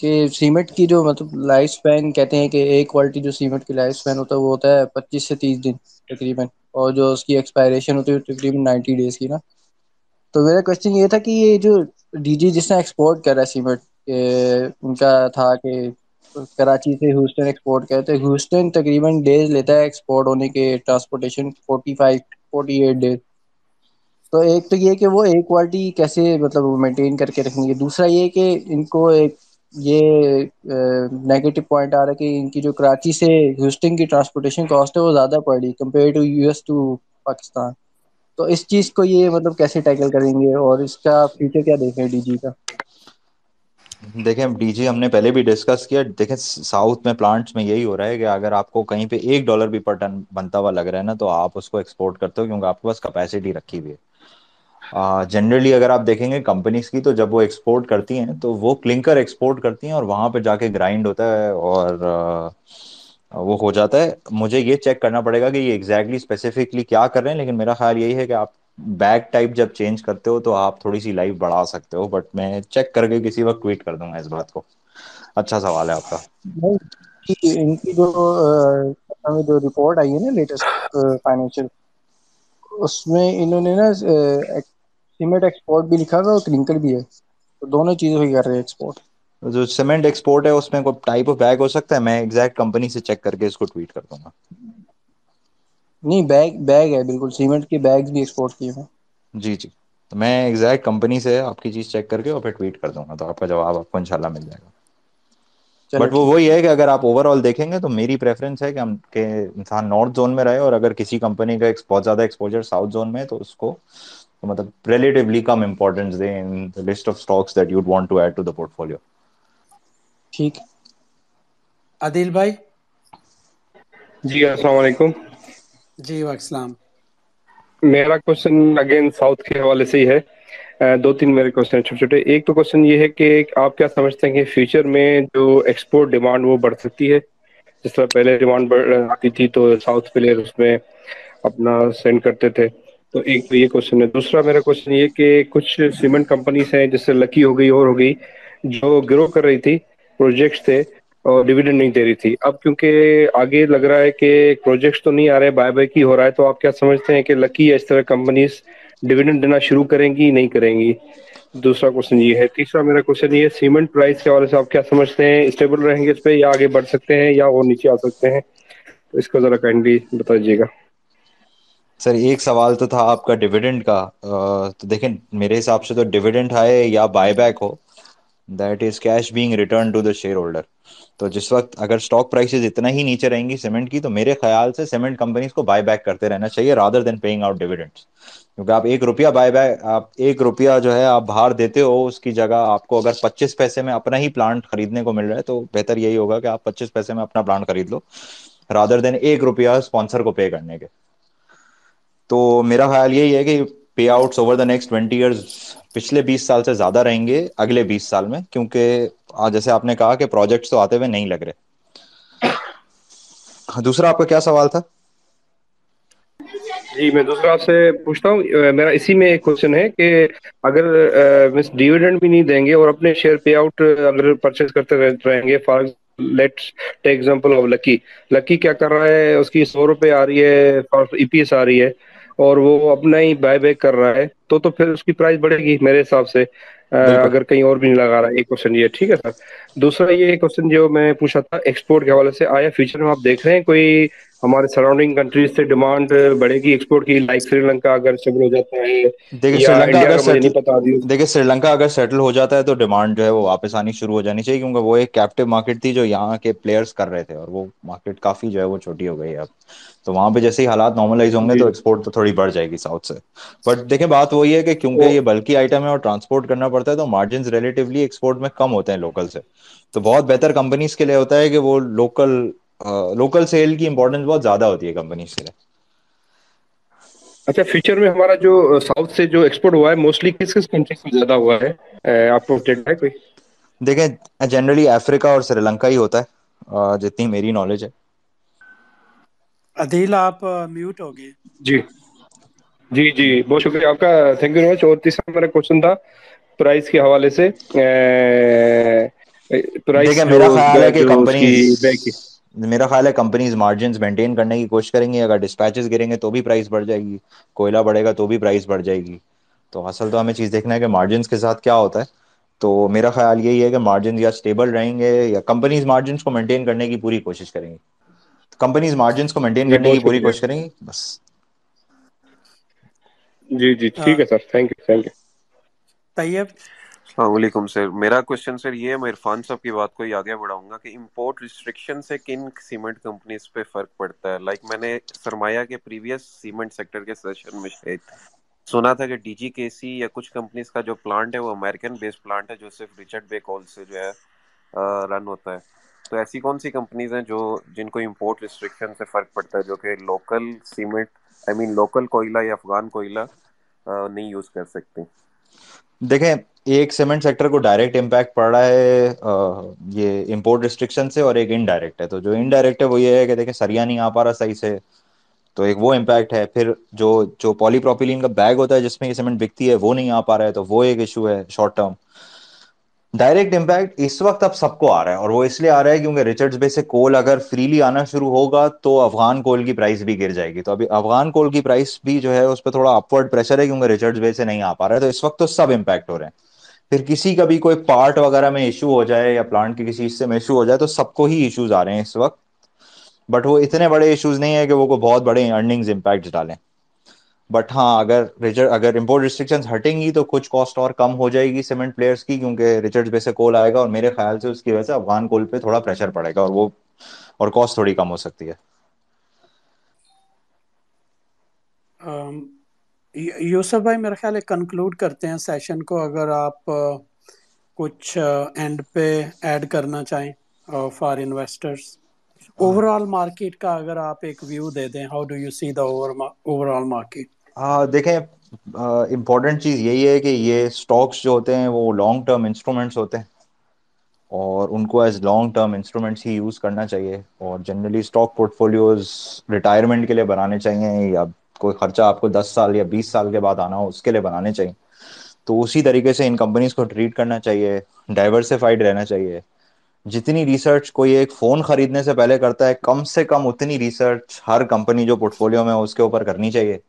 कि सीमेंट की जो मतलब लाइफ स्पैन कहते हैं कि एक क्वालिटी जो सीमेंट की लाइफ स्पैन होता है वो होता है पच्चीस से तीस दिन तकरीबन और जो उसकी एक्सपायरेशन होती है तकरीबन नाइन्टी डेज की ना तो मेरा क्वेश्चन ये था कि ये जो डीजी जिसने एक्सपोर्ट करा सीमेंट उनका था कि कराची से ह्यूस्टन एक्सपोर्ट करते हैं ह्यूस्टन तकरीबन डेज लेता है एक्सपोर्ट होने के transportation forty five forty eight days तो एक तो ये कि वो एक क्वालिटी कैसे मतलब मेंटेन करके रखेंगे दूसरा ये कि इनको एक ये नेगेटिव पॉइंट आ रहा है कि इनकी जो कराची से ह्यूस्टन की ट्रांसपोर्टेशन कॉस्ट है वो ज़्यादा पड़ रही compare to US to Pakistan तो इस चीज़ को ये मतलब कैसे टैकल करेंगे और इसका फ्यूचर क्या देख रहे हैं डीजी का देखें डीजी हमने पहले भी डिस्कस किया देखें साउथ में प्लांट्स में यही हो रहा है कि अगर आपको कहीं पे एक डॉलर भी पर टन बनता हुआ लग रहा है ना तो आप उसको एक्सपोर्ट करते हो क्योंकि आपके पास कैपेसिटी रखी हुई है जनरली अगर आप देखेंगे कंपनीज की तो जब वो एक्सपोर्ट करती हैं तो वो क्लिंकर एक्सपोर्ट करती हैं और वहां पे जाके ग्राइंड होता है और वो हो जाता है मुझे ये चेक करना पड़ेगा कि ये एग्जैक्टली exactly, स्पेसिफिकली क्या कर रहे हैं लेकिन मेरा ख्याल यही है कि आप बैक टाइप जब चेंज करते हो तो आप थोड़ी सी लाइफ बढ़ा सकते हो बट मैं चेक करके किसी वक्त ट्वीट कर दूंगा इस बात को अच्छा सवाल है आपका इनकी जो जो रिपोर्ट आई है ना लेटेस्ट फाइनेंशियल उसमें इन्होंने ना सीमेंट एक्सपोर्ट भी लिखा था और क्लिंकर भी है तो दोनों चीजें ही कर रहे हैं एक्सपोर्ट जो सीमेंट एक्सपोर्ट है उसमें कोई टाइप ऑफ बैग हो सकता है मैं एग्जैक्ट कंपनी से चेक करके इसको ट्वीट कर दूंगा नहीं बैग बैग है बिल्कुल सीमेंट के बैग्स भी एक्सपोर्ट किए हैं जी जी तो मैं एग्जैक्ट कंपनी से आपकी चीज़ चेक करके और फिर ट्वीट कर दूंगा तो आपका जवाब आपको इंशाल्लाह मिल जाएगा बट वो वही है कि अगर आप ओवरऑल देखेंगे तो मेरी प्रेफरेंस है कि हम के इंसान नॉर्थ जोन में रहे और अगर किसी कंपनी का बहुत ज़्यादा एक्सपोजर साउथ जोन में है तो उसको तो मतलब रिलेटिवली कम इम्पोर्टेंस दे in the list of stocks that you'd want to add to the portfolio ठीक आदिल भाई जी अस्सलाम वालेकुम जी वाकसलाम मेरा क्वेश्चन अगेन साउथ के हवाले से ही है दो तीन मेरे क्वेश्चन छोटे छोटे एक तो क्वेश्चन ये है कि आप क्या समझते हैं कि फ्यूचर में जो एक्सपोर्ट डिमांड वो बढ़ सकती है जिस तरह पहले डिमांड बढ़ आती थी तो साउथ प्लेयर उसमें अपना सेंड करते थे तो एक तो ये क्वेश्चन है दूसरा मेरा क्वेश्चन ये कि कुछ सीमेंट कंपनीज हैं जैसे लकी हो गई और हो गई जो ग्रो कर रही थी प्रोजेक्ट्स थे और डिविडेंड नहीं दे रही थी अब क्योंकि आगे लग रहा है कि प्रोजेक्ट्स तो नहीं आ रहे बाय बाय की हो रहा है तो आप क्या समझते हैं कि लकी है इस तरह कंपनीज डिविडेंड देना शुरू करेंगी नहीं करेंगी दूसरा क्वेश्चन ये है तीसरा मेरा क्वेश्चन ये सीमेंट प्राइस के हवाले से आप क्या समझते हैं स्टेबल रहेंगे इस पर या आगे बढ़ सकते हैं या और नीचे आ सकते हैं तो इसको जरा काइंडली बता दीजिएगा सर एक सवाल तो था आपका डिविडेंड का तो देखें मेरे हिसाब से तो डिविडेंड है या बैक हो that is cash being return to the share holder तो जिस वक्त अगर स्टॉक प्राइसेस इतना ही नीचे रहेंगी सीमेंट की तो मेरे ख्याल से सीमेंट कंपनीज को बाय बैक करते रहना चाहिए rather than paying out dividends क्योंकि आप एक रुपया बाय बैक आप एक रुपया जो है आप बाहर देते हो उसकी जगह आपको अगर पच्चीस पैसे में अपना ही प्लांट खरीदने को मिल रहा है तो बेहतर यही होगा कि आप पच्चीस पैसे में अपना प्लांट खरीद लो रादर देन एक रुपया स्पॉन्सर को पे करने के तो मेरा ख्याल यही है कि pay out over the next twenty years पिछले बीस साल से ज्यादा रहेंगे अगले बीस साल में क्योंकि हाँ, जैसे आपने कहा कि प्रोजेक्ट्स तो आते हुए नहीं लग रहे हाँ, दूसरा आपका क्या सवाल था जी मैं दूसरा आपसे पूछता हूँ मेरा इसी में एक क्वेश्चन है कि अगर मिस डिविडेंड भी नहीं देंगे और अपने शेयर पे आउट अगर परचेज करते रहेंगे for let's take example of Lucky Lucky क्या कर रहा है उसकी सौ रुपए आ रही है फॉर ईपीएस e आ रही है और वो अपना ही बाय बैक कर रहा है तो तो फिर उसकी प्राइस बढ़ेगी मेरे हिसाब से अगर कहीं और भी नहीं लगा रहा एक क्वेश्चन ये ठीक है सर दूसरा ये क्वेश्चन जो मैं पूछा था एक्सपोर्ट के हवाले से आया फ्यूचर में आप देख रहे हैं कोई हमारे सराउंडिंग कंट्रीज से डिमांड बढ़ेगी एक्सपोर्ट की लाइक श्रीलंका अगर सेटल हो जाता है देखिए श्रीलंका अगर सेटल पता देखिए श्रीलंका अगर सेटल हो जाता है तो डिमांड जो है वो वापस आनी शुरू हो जानी चाहिए क्योंकि वो एक कैप्टिव मार्केट थी जो यहाँ के प्लेयर्स कर रहे थे और वो मार्केट काफी जो है वो छोटी हो गई है अब तो वहां पे जैसे ही हालात नॉर्मलाइज होंगे तो एक्सपोर्ट तो थोड़ी बढ़ जाएगी साउथ से बट देखिए बात वही है कि क्योंकि तो ये बल्कि आइटम है और ट्रांसपोर्ट करना पड़ता है तो मार्जिन रिलेटिवली एक्सपोर्ट में कम होते हैं लोकल से तो बहुत बेहतर कंपनीज के लिए होता है कि वो लोकल लोकल सेल की इम्पोर्टेंस बहुत ज्यादा होती है कंपनीज के लिए अच्छा फ्यूचर में हमारा जो साउथ से जो एक्सपोर्ट हुआ है मोस्टली किस किस कंट्रीज में ज्यादा हुआ है आपको है कोई देखें जनरली अफ्रीका और श्रीलंका ही होता है जितनी मेरी नॉलेज है अदिल आप म्यूट हो गए जी जी जी बहुत शुक्रिया आपका थैंक यू वेरी मच और तीसरा मेरा क्वेश्चन था प्राइस के हवाले से प्राइस मेरा ख्याल है कि मेरा ख्याल है कंपनीज मार्जिन मेंटेन करने की कोशिश करेंगी अगर डिस्पैचेस गिरेंगे तो भी प्राइस बढ़ जाएगी कोयला बढ़ेगा तो भी प्राइस बढ़ जाएगी तो असल तो हमें चीज़ देखना है कि मार्जिन के साथ क्या होता है तो मेरा ख्याल यही है कि मार्जिन या स्टेबल रहेंगे या कंपनीज मार्जिन को मेंटेन करने की पूरी कोशिश करेंगी कंपनीज मार्जिन को मेंटेन करने की पूरी कोशिश करेंगी बस जी जी ठीक है हाँ। Sir thank you thank you Tayyab अलैक्म सर मेरा क्वेश्चन सर ये है मैं इरफान साहब की बात को ही आगे बढ़ाऊंगा कि इंपोर्ट रिस्ट्रिक्शन से किन सीमेंट कंपनीज पे फर्क पड़ता है लाइक like मैंने सरमाया के प्रीवियस सीमेंट सेक्टर के सेशन में शायद सुना था कि डीजी केसी या कुछ कंपनीज का जो प्लांट है वो अमेरिकन बेस्ड प्लांट है जो सिर्फ रिचर्ड बे कॉल से जो है रन होता है तो ऐसी कौन सी कंपनीज हैं जो जिनको इम्पोर्ट रिस्ट्रिक्शन से फ़र्क पड़ता है जो कि local cement I mean local कोयला या अफगान कोयला नहीं यूज़ कर सकती देखें एक सीमेंट सेक्टर को डायरेक्ट इम्पैक्ट पड़ रहा है ये इम्पोर्ट रिस्ट्रिक्शन से और एक इनडायरेक्ट है तो जो इनडायरेक्ट है वो ये है कि देखें सरिया नहीं आ पा रहा सही से तो एक वो इम्पैक्ट है फिर जो जो पॉलीप्रोपिलीन का बैग होता है जिसमें ये सीमेंट बिकती है वो नहीं आ पा रहा है तो वो एक इशू है शॉर्ट टर्म डायरेक्ट इम्पैक्ट इस वक्त अब सबको आ रहा है और वो इसलिए आ रहा है क्योंकि रिचर्ड्स बे से कोल अगर फ्रीली आना शुरू होगा तो अफगान कोल की प्राइस भी गिर जाएगी तो अभी अफगान कोल की प्राइस भी जो है उस पर थोड़ा अपवर्ड प्रेशर है क्योंकि रिचर्ड्स बे से नहीं आ पा रहा है तो इस वक्त तो सब इम्पैक्ट हो रहे हैं फिर किसी का भी कोई पार्ट वगैरह में इशू हो जाए या प्लांट के किसी हिस्से में इशू हो जाए तो सबको ही इशूज आ रहे हैं इस वक्त बट वो इतने बड़े इशूज नहीं है कि वो को बहुत बड़े अर्निंग्स इम्पैक्ट डालें बट हाँ अगर रिचर्ड अगर इम्पोर्ट रिस्ट्रिक्शन हटेंगी तो कुछ कॉस्ट और कम हो जाएगी सीमेंट प्लेयर्स की क्योंकि रिचर्ड बे कोल आएगा और मेरे ख्याल से उसकी वजह से अफगान कोल पे थोड़ा प्रेशर पड़ेगा और वो और कॉस्ट थोड़ी कम हो सकती है um, यूसुफ भाई मेरा ख्याल है कंक्लूड करते हैं सेशन को अगर आप uh, कुछ एंड uh, पे ऐड करना चाहें फॉर इन्वेस्टर्स ओवरऑल मार्केट का अगर आप एक व्यू दे दें how do you see the overall market आ, हाँ, देखें इम्पोर्टेंट चीज़ यही है कि ये स्टॉक्स जो होते हैं वो लॉन्ग टर्म इंस्ट्रूमेंट्स होते हैं और उनको एज लॉन्ग टर्म इंस्ट्रूमेंट्स ही यूज़ करना चाहिए और जनरली स्टॉक पोर्टफोलियोज रिटायरमेंट के लिए बनाने चाहिए या कोई खर्चा आपको दस साल या बीस साल के बाद आना हो उसके लिए बनाने चाहिए तो उसी तरीके से इन कंपनीज को ट्रीट करना चाहिए डाइवर्सिफाइड रहना चाहिए जितनी रिसर्च कोई एक फ़ोन ख़रीदने से पहले करता है कम से कम उतनी रिसर्च हर कंपनी जो पोर्टफोलियो में उसके ऊपर करनी चाहिए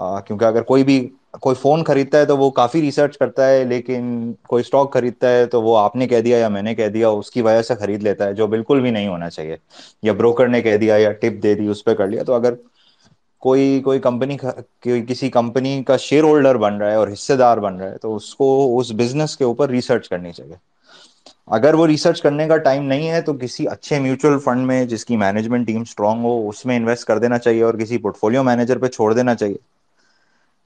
क्योंकि अगर कोई भी कोई फोन खरीदता है तो वो काफी रिसर्च करता है लेकिन कोई स्टॉक खरीदता है तो वो आपने कह दिया या मैंने कह दिया उसकी वजह से खरीद लेता है जो बिल्कुल भी नहीं होना चाहिए या ब्रोकर ने कह दिया या टिप दे दी उस पर कर लिया तो अगर कोई कोई कंपनी कोई किसी कंपनी का शेयर होल्डर बन रहा है और हिस्सेदार बन रहा है तो उसको उस बिजनेस के ऊपर रिसर्च करनी चाहिए अगर वो रिसर्च करने का टाइम नहीं है तो किसी अच्छे म्यूचुअल फंड में जिसकी मैनेजमेंट टीम स्ट्रांग हो उसमें इन्वेस्ट कर देना चाहिए और किसी पोर्टफोलियो मैनेजर पे छोड़ देना चाहिए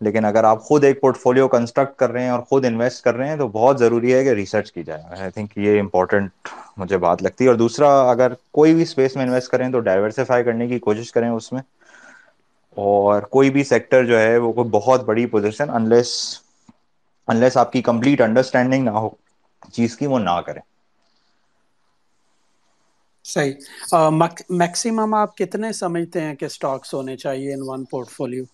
लेकिन अगर आप खुद एक पोर्टफोलियो कंस्ट्रक्ट कर रहे हैं और खुद इन्वेस्ट कर रहे हैं तो बहुत ज़रूरी है कि रिसर्च की जाए आई थिंक ये इंपॉर्टेंट मुझे बात लगती है और दूसरा अगर कोई भी स्पेस में इन्वेस्ट करें तो डाइवर्सिफाई करने की कोशिश करें उसमें और कोई भी सेक्टर जो है वो कोई बहुत बड़ी पोजिशन अनलेस अनलेस आपकी कंप्लीट अंडरस्टैंडिंग ना हो चीज़ की वो ना करें सही मैक्सिमम आप कितने समझते हैं कि स्टॉक्स होने चाहिए इन वन पोर्टफोलियो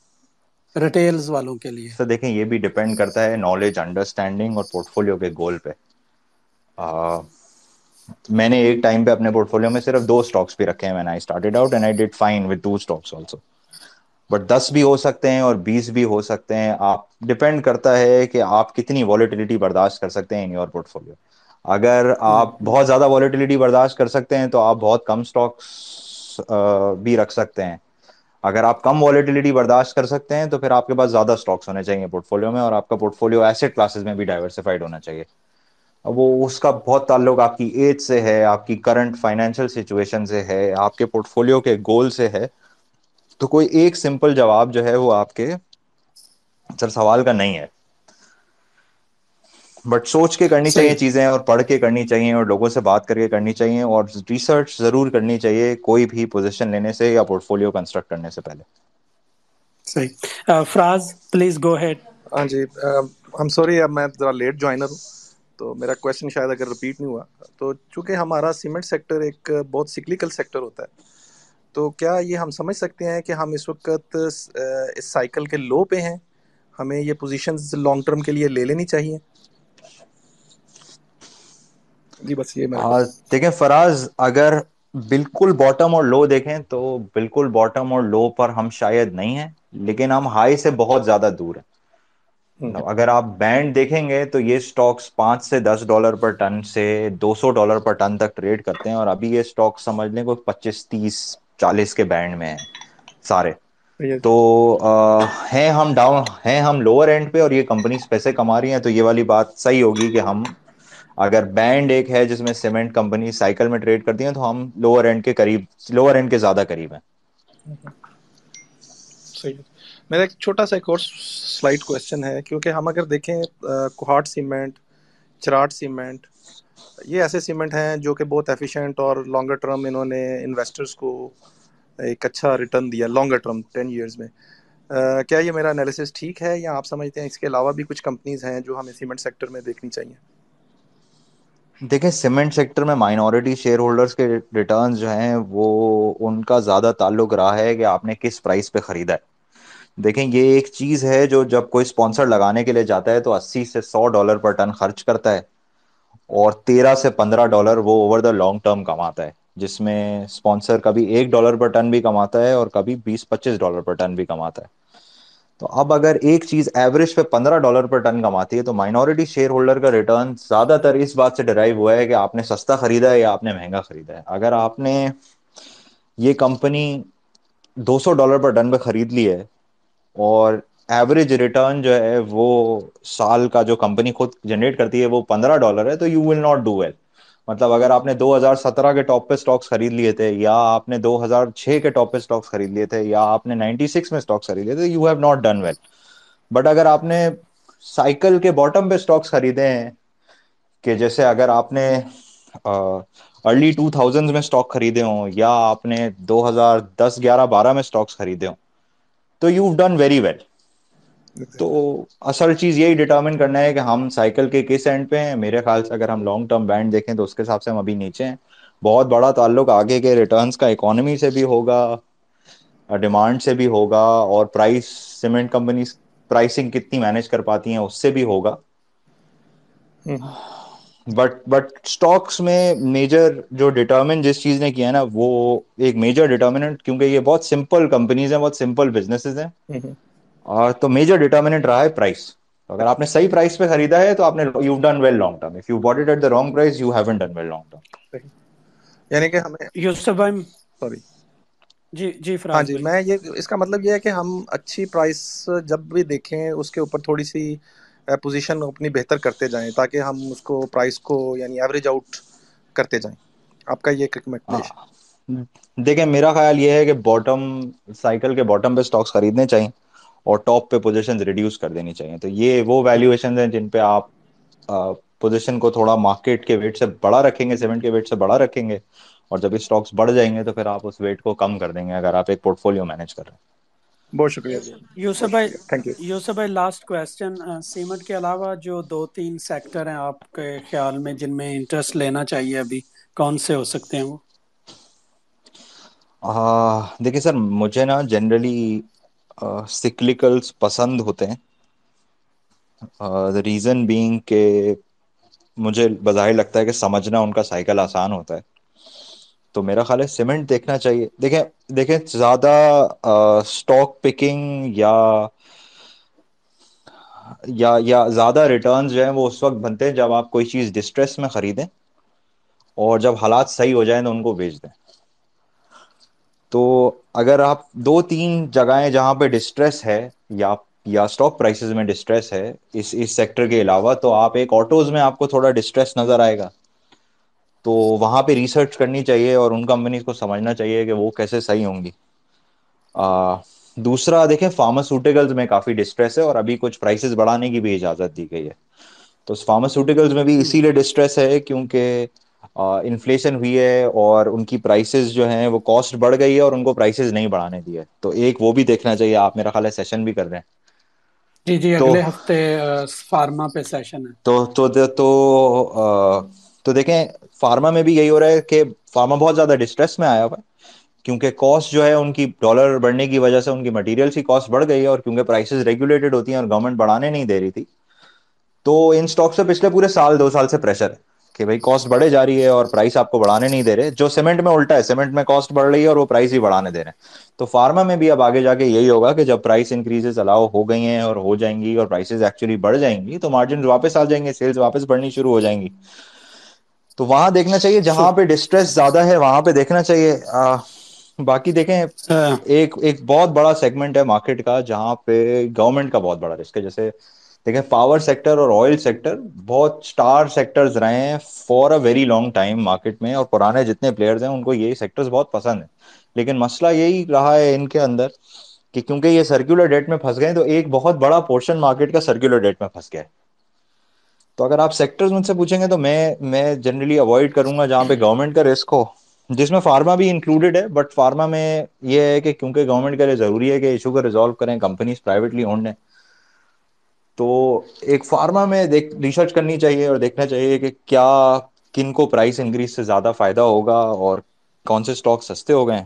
रिटेल्स वालों के लिए सर देखें ये भी डिपेंड करता है नॉलेज अंडरस्टैंडिंग और पोर्टफोलियो के गोल पे आ, मैंने एक टाइम पे अपने पोर्टफोलियो में सिर्फ दो स्टॉक्स भी रखे हैं मैंने I started out and I did fine with two stocks also but दस भी हो सकते हैं और बीस भी हो सकते हैं आप डिपेंड करता है कि आप कितनी वॉलिटिलिटी बर्दाश्त कर सकते हैं इन योर पोर्टफोलियो अगर आप हम्म। बहुत ज्यादा वॉलिटिलिटी बर्दाश्त कर सकते हैं तो आप बहुत कम स्टॉक्स भी रख सकते हैं अगर आप कम वॉलिटिलिटी बर्दाश्त कर सकते हैं तो फिर आपके पास ज्यादा स्टॉक्स होने चाहिए पोर्टफोलियो में और आपका पोर्टफोलियो एसेट क्लासेस में भी डाइवर्सिफाइड होना चाहिए वो उसका बहुत ताल्लुक आपकी एज से है आपकी करंट फाइनेंशियल सिचुएशन से है आपके पोर्टफोलियो के गोल से है तो कोई एक सिंपल जवाब जो है वो आपके सर सवाल का नहीं है बट सोच के करनी चाहिए चीजें और पढ़ के करनी चाहिए और लोगों से बात करके करनी चाहिए और रिसर्च जरूर करनी चाहिए कोई भी पोजीशन लेने से या पोर्टफोलियो कंस्ट्रक्ट करने से पहले सही फ्राज प्लीज गो हेड हाँ जी आई एम सॉरी मैं जरा लेट ज्वाइनर हूँ तो मेरा क्वेश्चन शायद अगर रिपीट नहीं हुआ तो चूंकि हमारा सीमेंट सेक्टर एक बहुत सिक्लिकल सेक्टर होता है तो क्या ये हम समझ सकते हैं कि हम इस वक्त इस साइकिल के लो पे हैं हमें ये पोजीशंस लॉन्ग टर्म के लिए ले लेनी चाहिए जी बस ये मैं देखें फराज अगर बिल्कुल बॉटम और लो देखें तो बिल्कुल बॉटम और लो पर हम शायद नहीं हैं लेकिन हम हाई से बहुत ज्यादा दूर हैं हम्म। अगर आप बैंड देखेंगे तो ये स्टॉक्स पांच से दस डॉलर पर टन से दो सौ डॉलर पर टन तक ट्रेड करते हैं और अभी ये स्टॉक समझ लें कोई पच्चीस तीस चालीस के बैंड में है सारे तो आ, हैं हम डाउन हैं हम लोअर एंड पे और ये कंपनीज पैसे कमा रही हैं तो ये वाली बात सही होगी कि हम अगर बैंड एक है जिसमें सीमेंट कंपनी साइकिल में ट्रेड करती है तो हम लोअर एंड के करीब लोअर एंड के ज्यादा करीब हैं मेरा एक छोटा सा एक और स्लाइड क्वेश्चन है क्योंकि हम अगर देखें कुहाट सीमेंट चराट सीमेंट ये ऐसे सीमेंट हैं जो कि बहुत एफिशिएंट और लॉन्गर टर्म इन्होंने इन्वेस्टर्स को एक अच्छा रिटर्न दिया लॉन्गर टर्म टेन ईयर्स में क्या ये मेरा एनालिसिस ठीक है या आप समझते हैं इसके अलावा भी कुछ कंपनीज हैं जो हमें सीमेंट सेक्टर में देखनी चाहिए देखें सीमेंट सेक्टर में माइनॉरिटी शेयर होल्डर्स के रिटर्न जो हैं वो उनका ज़्यादा ताल्लुक रहा है कि आपने किस प्राइस पे ख़रीदा है देखें ये एक चीज़ है जो जब कोई स्पॉन्सर लगाने के लिए जाता है तो 80 से 100 डॉलर पर टन खर्च करता है और 13 से 15 डॉलर वो ओवर द लॉन्ग टर्म कमाता है जिसमें स्पॉन्सर कभी एक डॉलर पर टन भी कमाता है और कभी बीस पच्चीस डॉलर पर टन भी कमाता है तो अब अगर एक चीज एवरेज पे पंद्रह डॉलर पर टन कमाती है तो माइनॉरिटी शेयर होल्डर का रिटर्न ज्यादातर इस बात से डिराइव हुआ है कि आपने सस्ता खरीदा है या आपने महंगा खरीदा है अगर आपने ये कंपनी 200 डॉलर पर टन पर खरीद ली है और एवरेज रिटर्न जो है वो साल का जो कंपनी खुद जनरेट करती है वो पंद्रह डॉलर है तो you will not do well मतलब अगर आपने 2017 के टॉप पे स्टॉक्स खरीद लिए थे या आपने 2006 के टॉप पे स्टॉक्स खरीद लिए थे या आपने 96 में स्टॉक्स खरीद लिए थे you have not done well but अगर आपने साइकिल के बॉटम पे स्टॉक्स खरीदे हैं कि जैसे अगर आपने अर्ली टू थाउजेंड में स्टॉक खरीदे हों या आपने 2010 11 12 में स्टॉक्स खरीदे हों तो यू डन वेरी वेल तो असल चीज यही डिटरमिन करना है कि हम साइकिल के किस एंड पे हैं मेरे ख्याल से अगर हम लॉन्ग टर्म बैंड देखें तो उसके हिसाब से हम अभी नीचे हैं बहुत बड़ा ताल्लुक आगे के रिटर्न्स का इकोनॉमी से भी होगा डिमांड से भी होगा और प्राइस सीमेंट कंपनी प्राइसिंग कितनी मैनेज कर पाती हैं उससे भी होगा बट बट स्टॉक्स में मेजर जो डिटर्मिन जिस चीज ने किया है ना वो एक मेजर डिटर्मिनेंट क्योंकि ये बहुत सिंपल कंपनीज हैं बहुत सिंपल बिजनेसेस हैं हम्म। और तो मेजर डिटर्मिनेंट रहा है प्राइस तो अगर आपने सही प्राइस पे खरीदा है तो आपने you done well long term if you bought it at the wrong price you haven't done well long term यानी कि हमें यूसुफ भाई सॉरी जी जी हाँ जी मैं ये इसका मतलब ये है कि हम अच्छी प्राइस जब भी देखें उसके ऊपर थोड़ी सी पोजीशन अपनी बेहतर करते जाएं ताकि हम उसको प्राइस को यानी एवरेज आउट करते जाएं आपका ये रिकमेंडेशन हाँ। देखें मेरा ख्याल ये है कि बॉटम साइकिल के बॉटम पे स्टॉक्स खरीदने चाहिए और टॉप पे पोजिशन रिड्यूस कर देनी चाहिए तो ये वो वैल्यूएशन है जिन पे आप पोजिशन को थोड़ा मार्केट के वेट से बड़ा रखेंगे सीमेंट के वेट से बड़ा रखेंगे और जब ये स्टॉक्स बढ़ जाएंगे तो फिर आप उस वेट को कम कर देंगे अगर आप एक पोर्टफोलियो मैनेज कर रहे हैं बहुत शुक्रिया यूसुफ भाई थैंक यू यूसुफ भाई लास्ट क्वेश्चन सीमेंट के अलावा जो दो तीन सेक्टर हैं आपके ख्याल में जिनमें इंटरेस्ट लेना चाहिए अभी कौन से हो सकते हैं वो देखिए सर मुझे ना जनरली सिक्लिकल्स पसंद होते हैं रीज़न बीइंग के मुझे बजाय लगता है कि समझना उनका साइकिल आसान होता है तो मेरा ख्याल है सीमेंट देखना चाहिए देखें देखें ज़्यादा स्टॉक पिकिंग या या या ज़्यादा रिटर्न जो है वो उस वक्त बनते हैं जब आप कोई चीज़ डिस्ट्रेस में ख़रीदें और जब हालात सही हो जाए तो उनको बेच दें तो अगर आप दो तीन जगहें जहां पे डिस्ट्रेस है या या स्टॉक प्राइसेस में डिस्ट्रेस है इस इस सेक्टर के अलावा तो आप एक ऑटोज में आपको थोड़ा डिस्ट्रेस नजर आएगा तो वहां पे रिसर्च करनी चाहिए और उन कंपनीज को समझना चाहिए कि वो कैसे सही होंगी आ, दूसरा देखें फार्मास्यूटिकल्स में काफ़ी डिस्ट्रेस है और अभी कुछ प्राइसेस बढ़ाने की भी इजाज़त दी गई है तो फार्मास्यूटिकल्स में भी इसीलिए डिस्ट्रेस है क्योंकि इन्फ्लेशन हुई है और उनकी प्राइसेस जो हैं वो कॉस्ट बढ़ गई है और उनको प्राइसेस नहीं बढ़ाने दिए तो एक वो भी देखना चाहिए आप मेरा ख्याल है सेशन भी कर रहे हैं जी जी तो, अगले हफ्ते फार्मा पे सेशन है तो तो तो तो, आ, तो देखें फार्मा में भी यही हो रहा है कि फार्मा बहुत ज्यादा डिस्ट्रेस में आया हुआ है क्योंकि कॉस्ट जो है उनकी डॉलर बढ़ने की वजह से उनकी मटेरियल्स की कॉस्ट बढ़ गई है और क्योंकि प्राइसेस रेगुलेटेड होती हैं और गवर्नमेंट बढ़ाने नहीं दे रही थी तो इन स्टॉक्स पे पिछले पूरे साल दो साल से प्रेशर है कि भाई कॉस्ट बढ़े जा रही है और प्राइस आपको बढ़ाने नहीं दे रहे जो सीमेंट में उल्टा है सीमेंट में कॉस्ट बढ़ रही है और वो प्राइस ही बढ़ाने दे रहे हैं तो फार्मा में भी अब आगे जाके यही होगा कि जब प्राइस इंक्रीजेस अलाउ हो गई हैं और हो जाएंगी और प्राइसेस एक्चुअली बढ़ जाएंगी तो मार्जिन वापस आ जाएंगे सेल्स वापस बढ़नी शुरू हो जाएंगी तो वहां देखना चाहिए जहां पे डिस्ट्रेस ज्यादा है वहां पे देखना चाहिए आ, बाकी देखें हाँ। एक एक बहुत बड़ा सेगमेंट है मार्केट का जहां पे गवर्नमेंट का बहुत बड़ा रिस्क है जैसे लेकिन पावर सेक्टर और ऑयल सेक्टर बहुत स्टार सेक्टर्स रहे हैं for a very long time market में और पुराने जितने प्लेयर्स हैं उनको यही सेक्टर्स बहुत पसंद है लेकिन मसला यही रहा है इनके अंदर कि क्योंकि ये सर्कुलर डेट में फंस गए तो एक बहुत बड़ा पोर्शन मार्केट का सर्कुलर डेट में फंस गया है तो अगर आप सेक्टर्स मुझसे पूछेंगे तो मैं मैं जनरली अवॉइड करूंगा जहां पे गवर्नमेंट का रिस्क हो जिसमें फार्मा भी इंक्लूडेड है बट फार्मा में ये है कि क्योंकि गवर्नमेंट के लिए जरूरी है कि इशू को रिजॉल्व करें कंपनीज प्राइवेटली ओन्ड है तो एक फार्मा में देख रिसर्च करनी चाहिए और देखना चाहिए कि क्या किन को प्राइस इंक्रीज से ज़्यादा फायदा होगा और कौन से स्टॉक सस्ते हो गए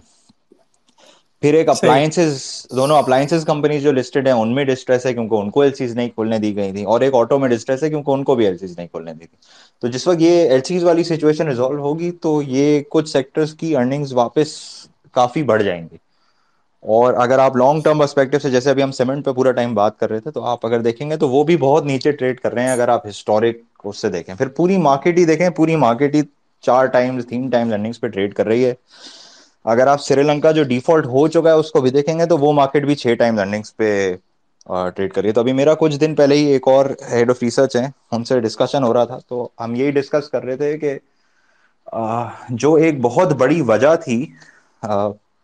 फिर एक अप्लायंसेज दोनों अप्लायसेज कंपनीज जो लिस्टेड है उनमें डिस्ट्रेस है क्योंकि उनको एलसीज नहीं खोलने दी गई थी और एक ऑटो में डिस्ट्रेस है क्योंकि उनको भी एलसीज नहीं खोलने दी थी तो जिस वक्त ये एलसीज वाली सिचुएशन रिजोल्व होगी तो ये कुछ सेक्टर्स की अर्निंग्स वापस काफी बढ़ जाएंगी और अगर आप लॉन्ग टर्म परस्पेक्टिव से जैसे अभी हम सीमेंट पे पूरा टाइम बात कर रहे थे तो आप अगर देखेंगे तो वो भी बहुत नीचे ट्रेड कर रहे हैं अगर आप हिस्टोरिक उससे देखें फिर पूरी मार्केट ही देखें पूरी मार्केट ही चार टाइम्स तीन टाइम्स अर्निंग्स पे ट्रेड कर रही है अगर आप श्रीलंका जो डिफॉल्ट हो चुका है उसको भी देखेंगे तो वो मार्केट भी छह टाइम्स अर्निंग्स पे ट्रेड कर रही है तो अभी मेरा कुछ दिन पहले ही एक और हेड ऑफ रिसर्च है उनसे डिस्कशन हो रहा था तो हम यही डिस्कस कर रहे थे कि जो एक बहुत बड़ी वजह थी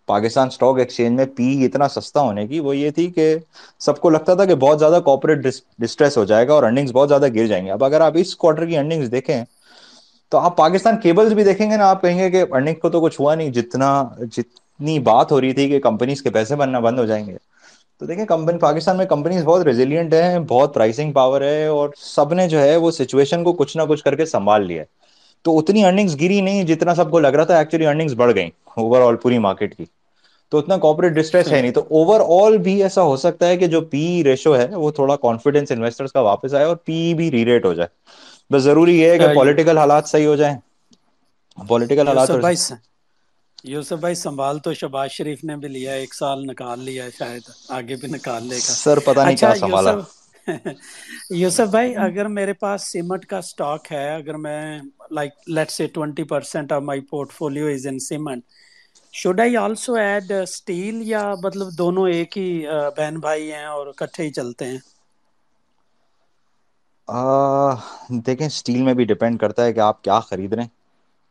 पाकिस्तान स्टॉक एक्सचेंज में पी इतना सस्ता होने की वो ये थी कि सबको लगता था कि बहुत ज्यादा कॉपरेट डिस्ट्रेस हो जाएगा और अर्निंग्स बहुत ज्यादा गिर जाएंगे अब अगर आप इस क्वार्टर की अर्निंग्स देखें तो आप पाकिस्तान केबल्स भी देखेंगे ना आप कहेंगे कि अर्निंग को तो कुछ हुआ नहीं जितना जितनी बात हो रही थी कि कंपनीज के पैसे बनना बंद हो जाएंगे तो देखिए कंपनी पाकिस्तान में कंपनीज बहुत रेजिलियंट है बहुत प्राइसिंग पावर है और सबने जो है वो सिचुएशन को कुछ ना कुछ करके संभाल लिया है तो उतनी अर्निंग्स गिरी नहीं जितना सबको लग रहा था एक्चुअली अर्निंग्स बढ़ गई ओवरऑल पूरी मार्केट की तो उतना कॉर्पोरेट डिस्ट्रेस है नहीं तो ओवरऑल भी ऐसा हो सकता है कि जो पी रेशो है वो थोड़ा कॉन्फिडेंस इन्वेस्टर्स का वापस आए और पी भी रीरेट हो जाए बस जरूरी है कि पॉलिटिकल हालात सही हो जाए पॉलिटिकल हालात यूसुफ भाई संभाल तो शबाज शरीफ ने भी लिया एक साल निकाल लिया शायद आगे भी निकाल लेगा सर पता नहीं अच्छा, क्या संभाला यूसुफ *laughs* भाई अगर मेरे पास सीमेंट का स्टॉक है अगर मैं like let's say twenty percent of my portfolio is in cement should I also add steel या मतलब दोनों एक ही uh, बहन भाई हैं और इकट्ठे ही चलते हैं आ, देखें स्टील में भी डिपेंड करता है कि आप क्या खरीद रहे हैं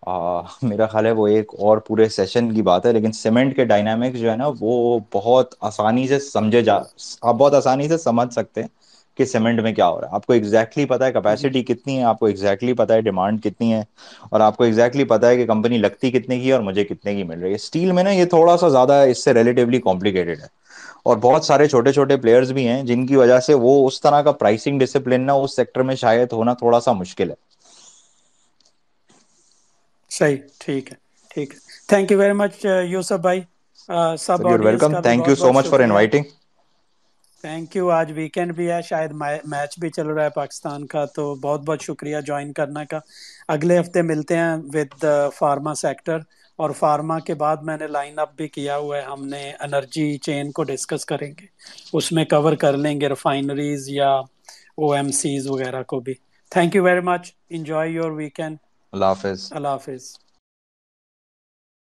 आ, मेरा ख्याल है वो एक और पूरे सेशन की बात है लेकिन सीमेंट के डायनामिक्स जो है ना वो बहुत आसानी से समझे जा आप बहुत आसानी से समझ सकते हैं कि सीमेंट में क्या हो रहा है आपको एग्जैक्टली exactly पता है कैपेसिटी हम्म। कितनी है आपको एग्जैक्टली exactly पता है डिमांड कितनी है और आपको एग्जैक्टली exactly पता है कि कंपनी लगती कितने की और मुझे कितने की मिल रही है स्टील में ना ये थोड़ा सा ज्यादा इससे रिलेटिवली कॉम्प्लिकेटेड है और बहुत सारे छोटे छोटे प्लेयर्स भी हैं जिनकी वजह से वो उस तरह का प्राइसिंग डिसिप्लिन ना उस सेक्टर में शायद होना थोड़ा सा मुश्किल है सही ठीक है ठीक है thank you very much Yusuf भाई uh, सब welcome thank you so much for inviting thank you आज वीकेंड भी है शायद मैच भी चल रहा है पाकिस्तान का तो बहुत बहुत शुक्रिया ज्वाइन करने का अगले हफ्ते मिलते हैं विद फार्मा सेक्टर और फार्मा के बाद मैंने लाइन अप भी किया हुआ है हमने एनर्जी चेन को डिस्कस करेंगे उसमें कवर कर लेंगे रिफाइनरीज या ओ वगैरह को भी thank you very much enjoy your weekend अल्लाह हाफिज़ अल्लाह हाफिज़